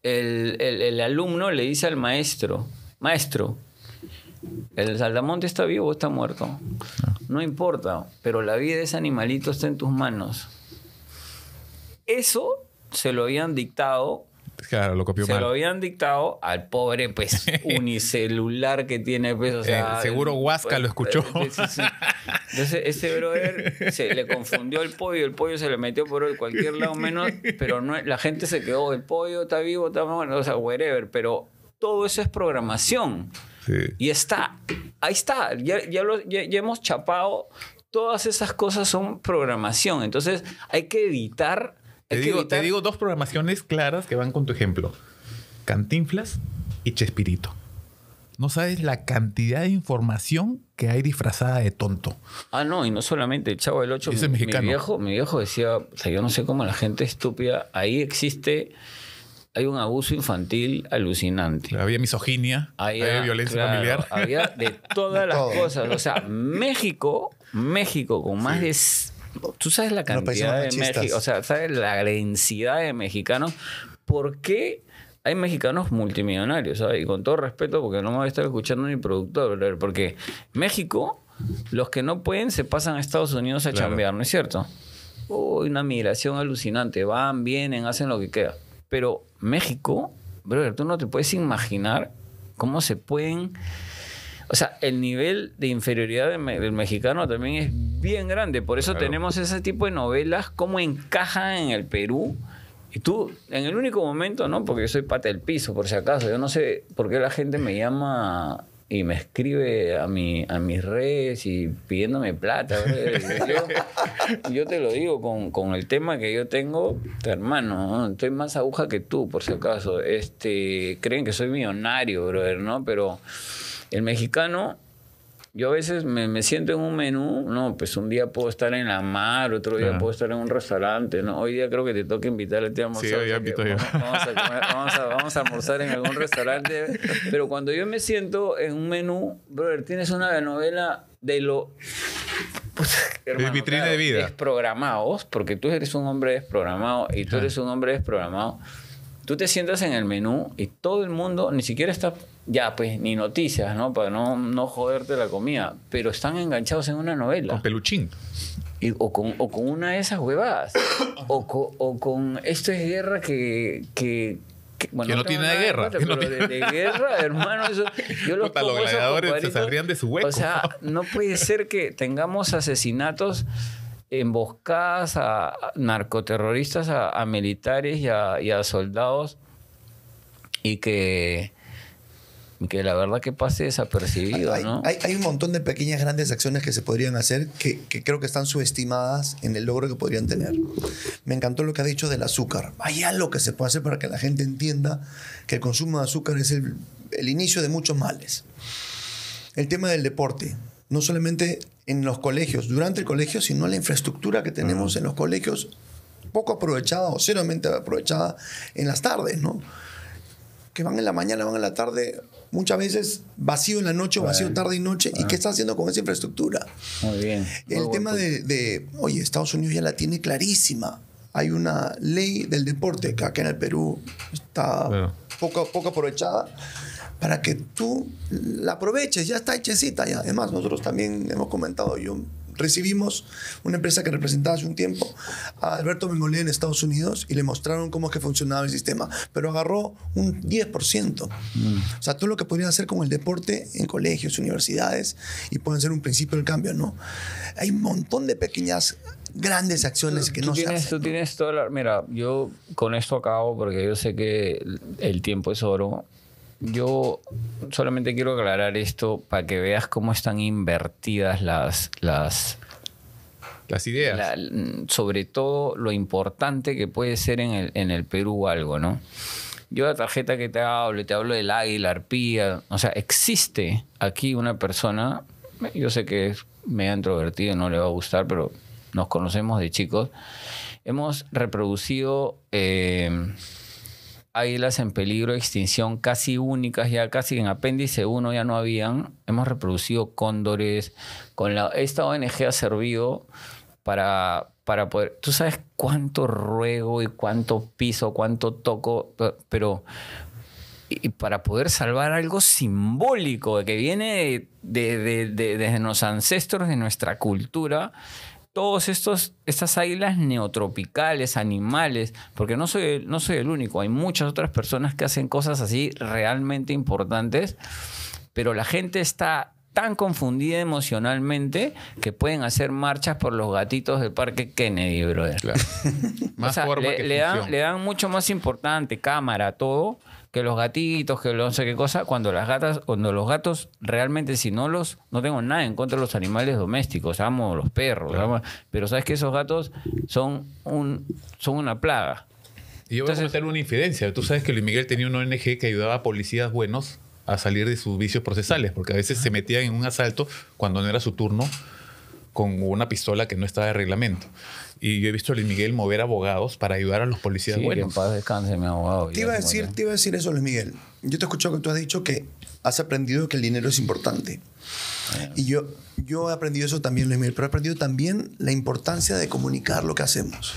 el alumno le dice al maestro, maestro, el saldamonte está vivo o está muerto. Ah. No importa, pero la vida de ese animalito está en tus manos. Eso se lo habían dictado. Claro, lo copió se lo habían dictado al pobre pues unicelular que tiene pues, eh, seguro Huasca pues, lo escuchó. Eh, ese este brother se le confundió el pollo, el pollo se le metió por cualquier lado menos, pero no, la gente se quedó, el pollo está vivo, está bueno, o sea, wherever, pero todo eso es programación. Este, y está, ahí está, ya, ya, hemos chapado, todas esas cosas son programación, entonces hay que evitar... te, digo, te digo dos programaciones claras que van con tu ejemplo, Cantinflas y Chespirito. No sabes la cantidad de información que hay disfrazada de tonto. Ah, no, y no solamente el Chavo del 8. Mi, viejo, mi viejo decía, o sea, yo no sé cómo la gente estúpida, ahí existe hay un abuso infantil alucinante. Había misoginia, había, violencia familiar. Había de todas las cosas. O sea, México, México con más de... Tú sabes la cantidad de mexicanos, o sea, sabes la densidad de mexicanos. ¿Por qué hay mexicanos multimillonarios, Y con todo respeto, porque no me voy a estar escuchando ni productor, porque México, los que no pueden se pasan a Estados Unidos a chambear, ¿no es cierto? Uy, una migración alucinante. Van, vienen, hacen lo que queda. Pero México, brother, tú no te puedes imaginar cómo se pueden... O sea, el nivel de inferioridad del, mexicano también es bien grande. Por eso tenemos ese tipo de novelas, cómo encajan en el Perú. Y tú, en el único momento, ¿no? Porque yo soy pata del piso, por si acaso. Yo no sé por qué la gente me llama y me escribe a, mi, a mis redes y pidiéndome plata. Yo, te lo digo con, el tema que yo tengo, hermano, estoy más aguja que tú, por si acaso. Este, creen que soy millonario, brother, ¿no? Pero el mexicano yo a veces me, me, siento en un menú, no, pues un día puedo estar en la mar, otro día puedo estar en un restaurante, ¿no? Hoy día creo que te toca invitar a ti a almorzar. Sí, hoy día invito yo. Vamos, a almorzar en algún restaurante. Pero cuando yo me siento en un menú, brother, tienes una novela de lo... Pues, de vitrina de vida. Desprogramados, porque tú eres un hombre desprogramado y tú eres un hombre desprogramado. Tú te sientas en el menú y todo el mundo ni siquiera está ya pues ni noticias, ¿no? Para no, no joderte la comida, pero están enganchados en una novela. Con peluchín. o, con, o, con, una de esas huevadas. o, con, o con esto es guerra que, que no tiene de guerra. De, guerra, hermano, eso, los, gladiadores se saldrían de su hueco. O sea, no puede ser que tengamos asesinatos, emboscadas a, narcoterroristas, a, militares y a, soldados, y que, que la verdad que pase desapercibido. Hay, ¿no? hay, hay, un montón de pequeñas, grandes acciones que se podrían hacer que, creo que están subestimadas en el logro que podrían tener. Me encantó lo que ha dicho del azúcar. Hay algo que se puede hacer para que la gente entienda que el consumo de azúcar es el, inicio de muchos males. El tema del deporte. No solamente en los colegios, durante el colegio, sino la infraestructura que tenemos en los colegios, poco aprovechada o seriamente aprovechada en las tardes, ¿no? van en la mañana, van en la tarde, muchas veces vacío en la noche, vacío tarde y noche. ¿Y qué está haciendo con esa infraestructura? Muy bien. el tema de, oye, Estados Unidos ya la tiene clarísima. Hay una ley del deporte que acá en el Perú está poco, aprovechada para que tú la aproveches, ya está hechecita. Ya. Además, nosotros también hemos comentado, yo recibimos una empresa que representaba hace un tiempo a Alberto Mengolé en Estados Unidos y le mostraron cómo es que funcionaba el sistema, pero agarró un 10%. O sea, todo lo que podrían hacer con el deporte en colegios, universidades y pueden ser un principio del cambio, ¿no? Hay un montón de pequeñas grandes acciones que no tienes, se hacen. Tú tienes Mira, yo con esto acabo porque yo sé que el tiempo es oro yo solamente quiero aclarar esto para que veas cómo están invertidas las... las las ideas. sobre todo lo importante que puede ser en el, en el Perú algo, ¿no? Yo la tarjeta que te hablo, te hablo del águila, arpía, o sea, existe aquí una persona, yo sé que es medio introvertido, no le va a gustar, pero nos conocemos de chicos, hemos reproducido... Eh, águilas en peligro de extinción casi únicas, ya casi en apéndice 1 ya no habían. Hemos reproducido cóndores. Con la, esta ONG ha servido para, para poder... Tú sabes cuánto ruego y cuánto piso, cuánto toco, pero y para poder salvar algo simbólico que viene ...desde los nuestros ancestros, de nuestra cultura, todos estos estas águilas neotropicales, animales, porque no soy, no soy el único, hay muchas otras personas que hacen cosas así realmente importantes, pero la gente está tan confundida emocionalmente que pueden hacer marchas por los gatitos del parque Kennedy, brother. Más le, dan, mucho más importante, cámara, todo, que los gatitos, que no sé qué cosa, cuando las gatas, cuando los gatos, realmente si no los, no tengo nada en contra de los animales domésticos, amo los perros, pero sabes que esos gatos son, un, son una plaga. Y yo voy a comentar una infidencia. Tú sabes que Luis Miguel tenía un ONG que ayudaba a policías buenos a salir de sus vicios procesales, porque a veces se metían en un asalto cuando no era su turno con una pistola que no estaba de reglamento. Y yo he visto a Luis Miguel mover abogados para ayudar a los policías sí, buenos. descanse, mi abogado. Te iba, a decir, te iba a decir eso, Luis Miguel. Yo te he escuchado que tú has dicho que has aprendido que el dinero es importante. Y yo, yo he aprendido eso también, Luis Miguel, pero he aprendido también la importancia de comunicar lo que hacemos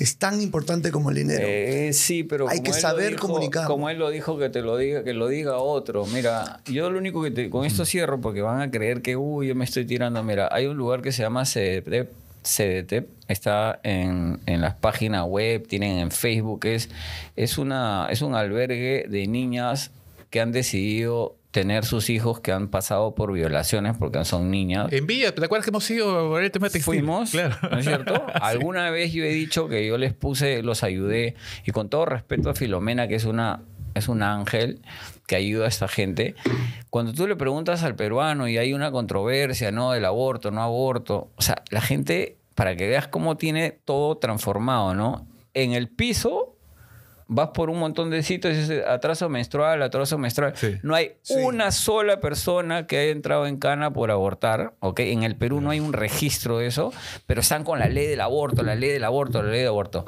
es tan importante como el dinero. Eh, sí, pero hay que saber comunicar. Como él lo dijo, que te lo diga, que lo diga otro. Mira, yo lo único que te, con esto mm. cierro porque van a creer que, uy, yo me estoy tirando. Mira, hay un lugar que se llama CDT, CDT está en, las páginas web, tienen en Facebook, es, es, una, es un albergue de niñas que han decidido tener sus hijos que han pasado por violaciones porque son niñas. En Villa, ¿te acuerdas que hemos ido a el tema Fuimos, claro. ¿no es cierto? Alguna vez yo he dicho que yo les puse, los ayudé, y con todo respeto a Filomena, que es una, es un ángel que ayuda a esta gente, cuando tú le preguntas al peruano y hay una controversia, ¿no? Del aborto, no aborto, o sea, la gente, para que veas cómo tiene todo transformado, ¿no? En el piso vas por un montón de sitios y dices atraso menstrual, atraso menstrual. No hay una sola persona que haya entrado en cana por abortar, ¿ok? En el Perú no hay un registro de eso, pero están con la ley del aborto, la ley del aborto, la ley del aborto.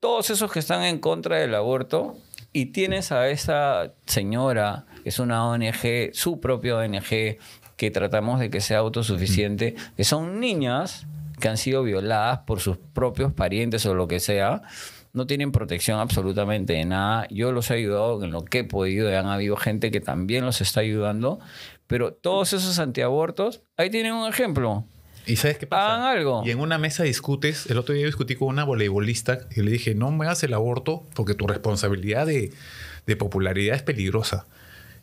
Todos esos que están en contra del aborto y tienes a esa señora, que es una ONG, su propia ONG, que tratamos de que sea autosuficiente, que son niñas que han sido violadas por sus propios parientes o lo que sea, no tienen protección absolutamente de nada. Yo los he ayudado en lo que he podido, y han habido gente que también los está ayudando, pero todos esos antiabortos, ahí tienen un ejemplo. ¿Y sabes qué pasa? Hagan algo. Y en una mesa discutes, el otro día discutí con una voleibolista y le dije, no me hagas el aborto porque tu responsabilidad de, de popularidad es peligrosa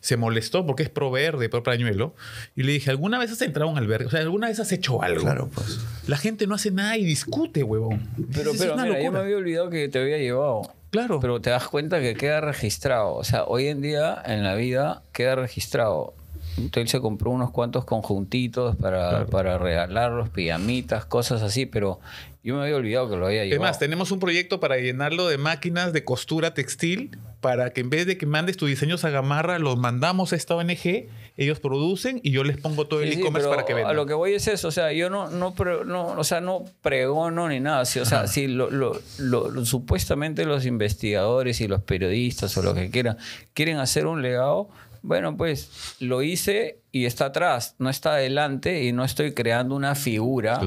se molestó porque es pro verde, pro pañuelo. Y le dije, ¿alguna vez has entrado a un albergue? O sea, ¿alguna vez has hecho algo? Claro, pues. La gente no hace nada y discute, huevón. Pero, pero, mira, yo me había olvidado que te había llevado. Claro. Pero te das cuenta que queda registrado. O sea, hoy en día en la vida queda registrado. Entonces se compró unos cuantos conjuntitos para, para regalarlos, pijamitas, cosas así, pero yo me había olvidado que lo había llevado. Además, tenemos un proyecto para llenarlo de máquinas de costura textil para que en vez de que mandes tus diseños a Gamarra, los mandamos a esta ONG, ellos producen y yo les pongo todo el e-commerce para que vendan. A lo que voy es eso, o sea, yo no, no, no, o sea, no pregono ni nada, si o sea, si lo, lo, lo, supuestamente los investigadores y los periodistas o lo que quieran quieren hacer un legado, bueno, pues lo hice y está atrás, no está adelante y no estoy creando una figura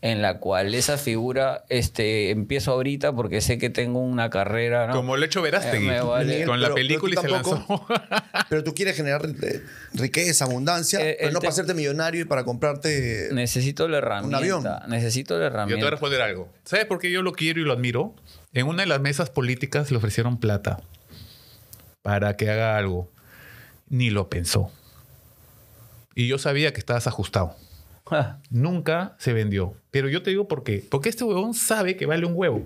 en la cual esa figura este, empiezo ahorita porque sé que tengo una carrera. Como lo hecho Verástegui, eh, con la película y se pero tú quieres generar eh, riqueza, abundancia, eh, pero no para hacerte millonario y para comprarte necesito la herramienta, un avión. Necesito la herramienta. Yo te voy a responder algo. ¿Sabes por qué yo lo quiero y lo admiro? En una de las mesas políticas le ofrecieron plata para que haga algo ni lo pensó. Y yo sabía que estabas ajustado. Nunca se vendió. Pero yo te digo por qué. Porque este huevón sabe que vale un huevo.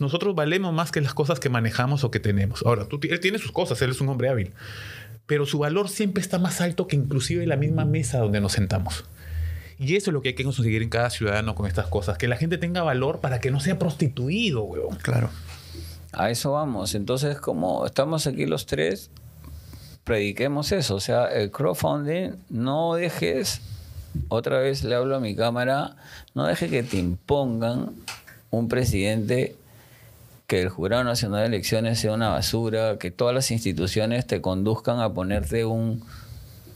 Nosotros valemos más que las cosas que manejamos o que tenemos. Ahora, él tiene sus cosas, él es un hombre hábil. Pero su valor siempre está más alto que inclusive la misma mesa donde nos sentamos. Y eso es lo que hay que conseguir en cada ciudadano con estas cosas. Que la gente tenga valor para que no sea prostituido, huevón. Claro. A eso vamos. Entonces, como estamos aquí los tres, prediquemos eso. O sea, el crowdfunding, no dejes, otra vez le hablo a mi cámara, no dejes que te impongan un presidente que el Jurado Nacional de Elecciones sea una basura, que todas las instituciones te conduzcan a ponerte un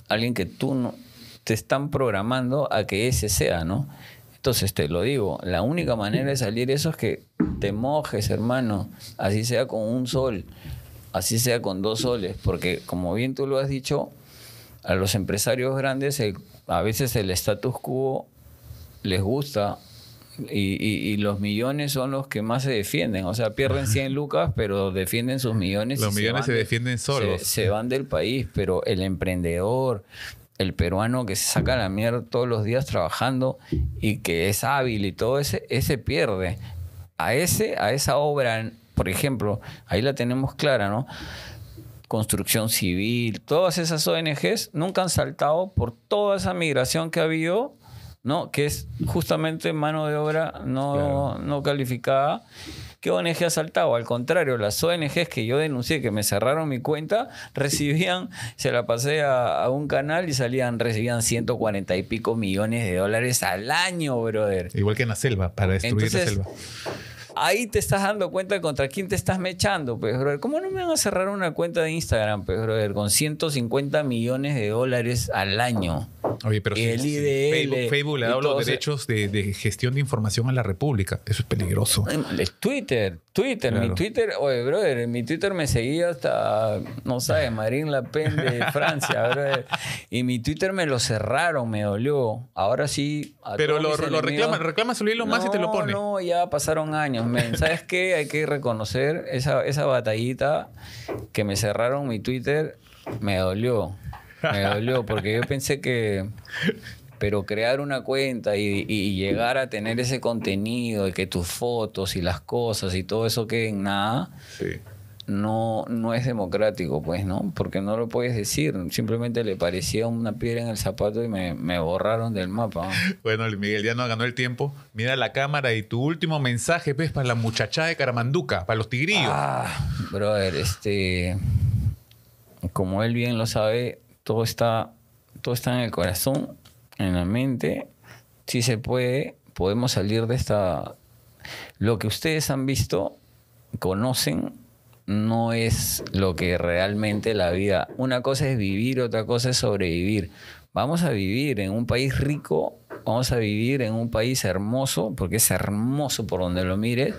alguien que tú no, te están programando a que ese sea, ¿no? Entonces te lo digo, la única manera de salir eso es que te mojes, hermano, así sea con un sol así sea con dos soles, porque como bien tú lo has dicho, a los empresarios grandes a veces el status quo les gusta y, los millones son los que más se defienden. O sea, pierden 100 lucas, pero defienden sus millones. Los millones se, defienden solos. Se, van del país, pero el emprendedor, el peruano que se saca la mierda todos los días trabajando y que es hábil y todo ese, ese pierde. A, ese, a esa obra por ejemplo, ahí la tenemos clara, ¿no? Construcción civil, todas esas ONGs nunca han saltado por toda esa migración que ha habido, ¿no? Que es justamente mano de obra no, no calificada. ¿Qué ONG ha saltado? Al contrario, las ONGs que yo denuncié, que me cerraron mi cuenta, recibían, se la pasé a, un canal y salían, recibían 140 y pico millones de dólares al año, brother. Igual que en la selva, para destruir la selva ahí te estás dando cuenta contra quién te estás mechando, pues, brother. ¿Cómo no me van a cerrar una cuenta de Instagram, pues, brother, con 150 millones de dólares al año? Oye, pero el IDL, Facebook, le ha dado los derechos de, gestión de información a la República. Eso es peligroso. Twitter, Twitter, mi Twitter, oye, brother, mi Twitter me seguía hasta, no sabes, Marine Le Pen de Francia, brother. Y mi Twitter me lo cerraron, me dolió. Ahora sí. pero lo, lo reclama, reclama más y te lo pone. No, ya pasaron años, ¿Sabes qué? Hay que reconocer esa, esa batallita que me cerraron mi Twitter, me dolió. Me dolió porque yo pensé que... Pero crear una cuenta y, llegar a tener ese contenido y que tus fotos y las cosas y todo eso queden en nada, no, no es democrático, pues, ¿no? Porque no lo puedes decir. Simplemente le parecía una piedra en el zapato y me, borraron del mapa. Bueno, Miguel, ya no ganó el tiempo. Mira la cámara y tu último mensaje, pues para la muchacha de Caramanduca, para los tigrillos. Ah, brother, este como él bien lo sabe, todo está, todo está en el corazón, en la mente. Si se puede, podemos salir de esta... Lo que ustedes han visto, conocen, no es lo que realmente la vida. Una cosa es vivir, otra cosa es sobrevivir. Vamos a vivir en un país rico, vamos a vivir en un país hermoso, porque es hermoso por donde lo mires.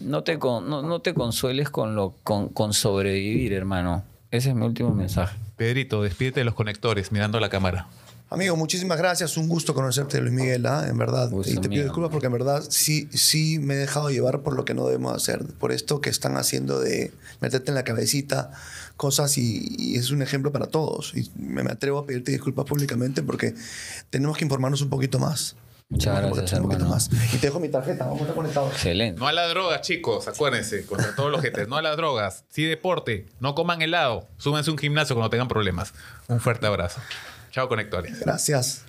No te, no, te consueles con, lo, con sobrevivir, hermano. Ese es mi último mensaje. Pedrito, despídete de los conectores mirando la cámara. Amigo, muchísimas gracias. Un gusto conocerte, Luis Miguel, ¿ah? en verdad. y te pido disculpas porque en verdad sí, sí me he dejado llevar por lo que no debemos hacer, por esto que están haciendo de meterte en la cabecita cosas y, y es un ejemplo para todos. Y me atrevo a pedirte disculpas públicamente porque tenemos que informarnos un poquito más. Muchas gracias, Y te dejo mi tarjeta, vamos a estar conectados. Excelente. No a las drogas, chicos, acuérdense, contra todos los jetes. No a las drogas, sí deporte, no coman helado, súmense un gimnasio cuando tengan problemas. Un fuerte abrazo. Chao, conectores. Gracias.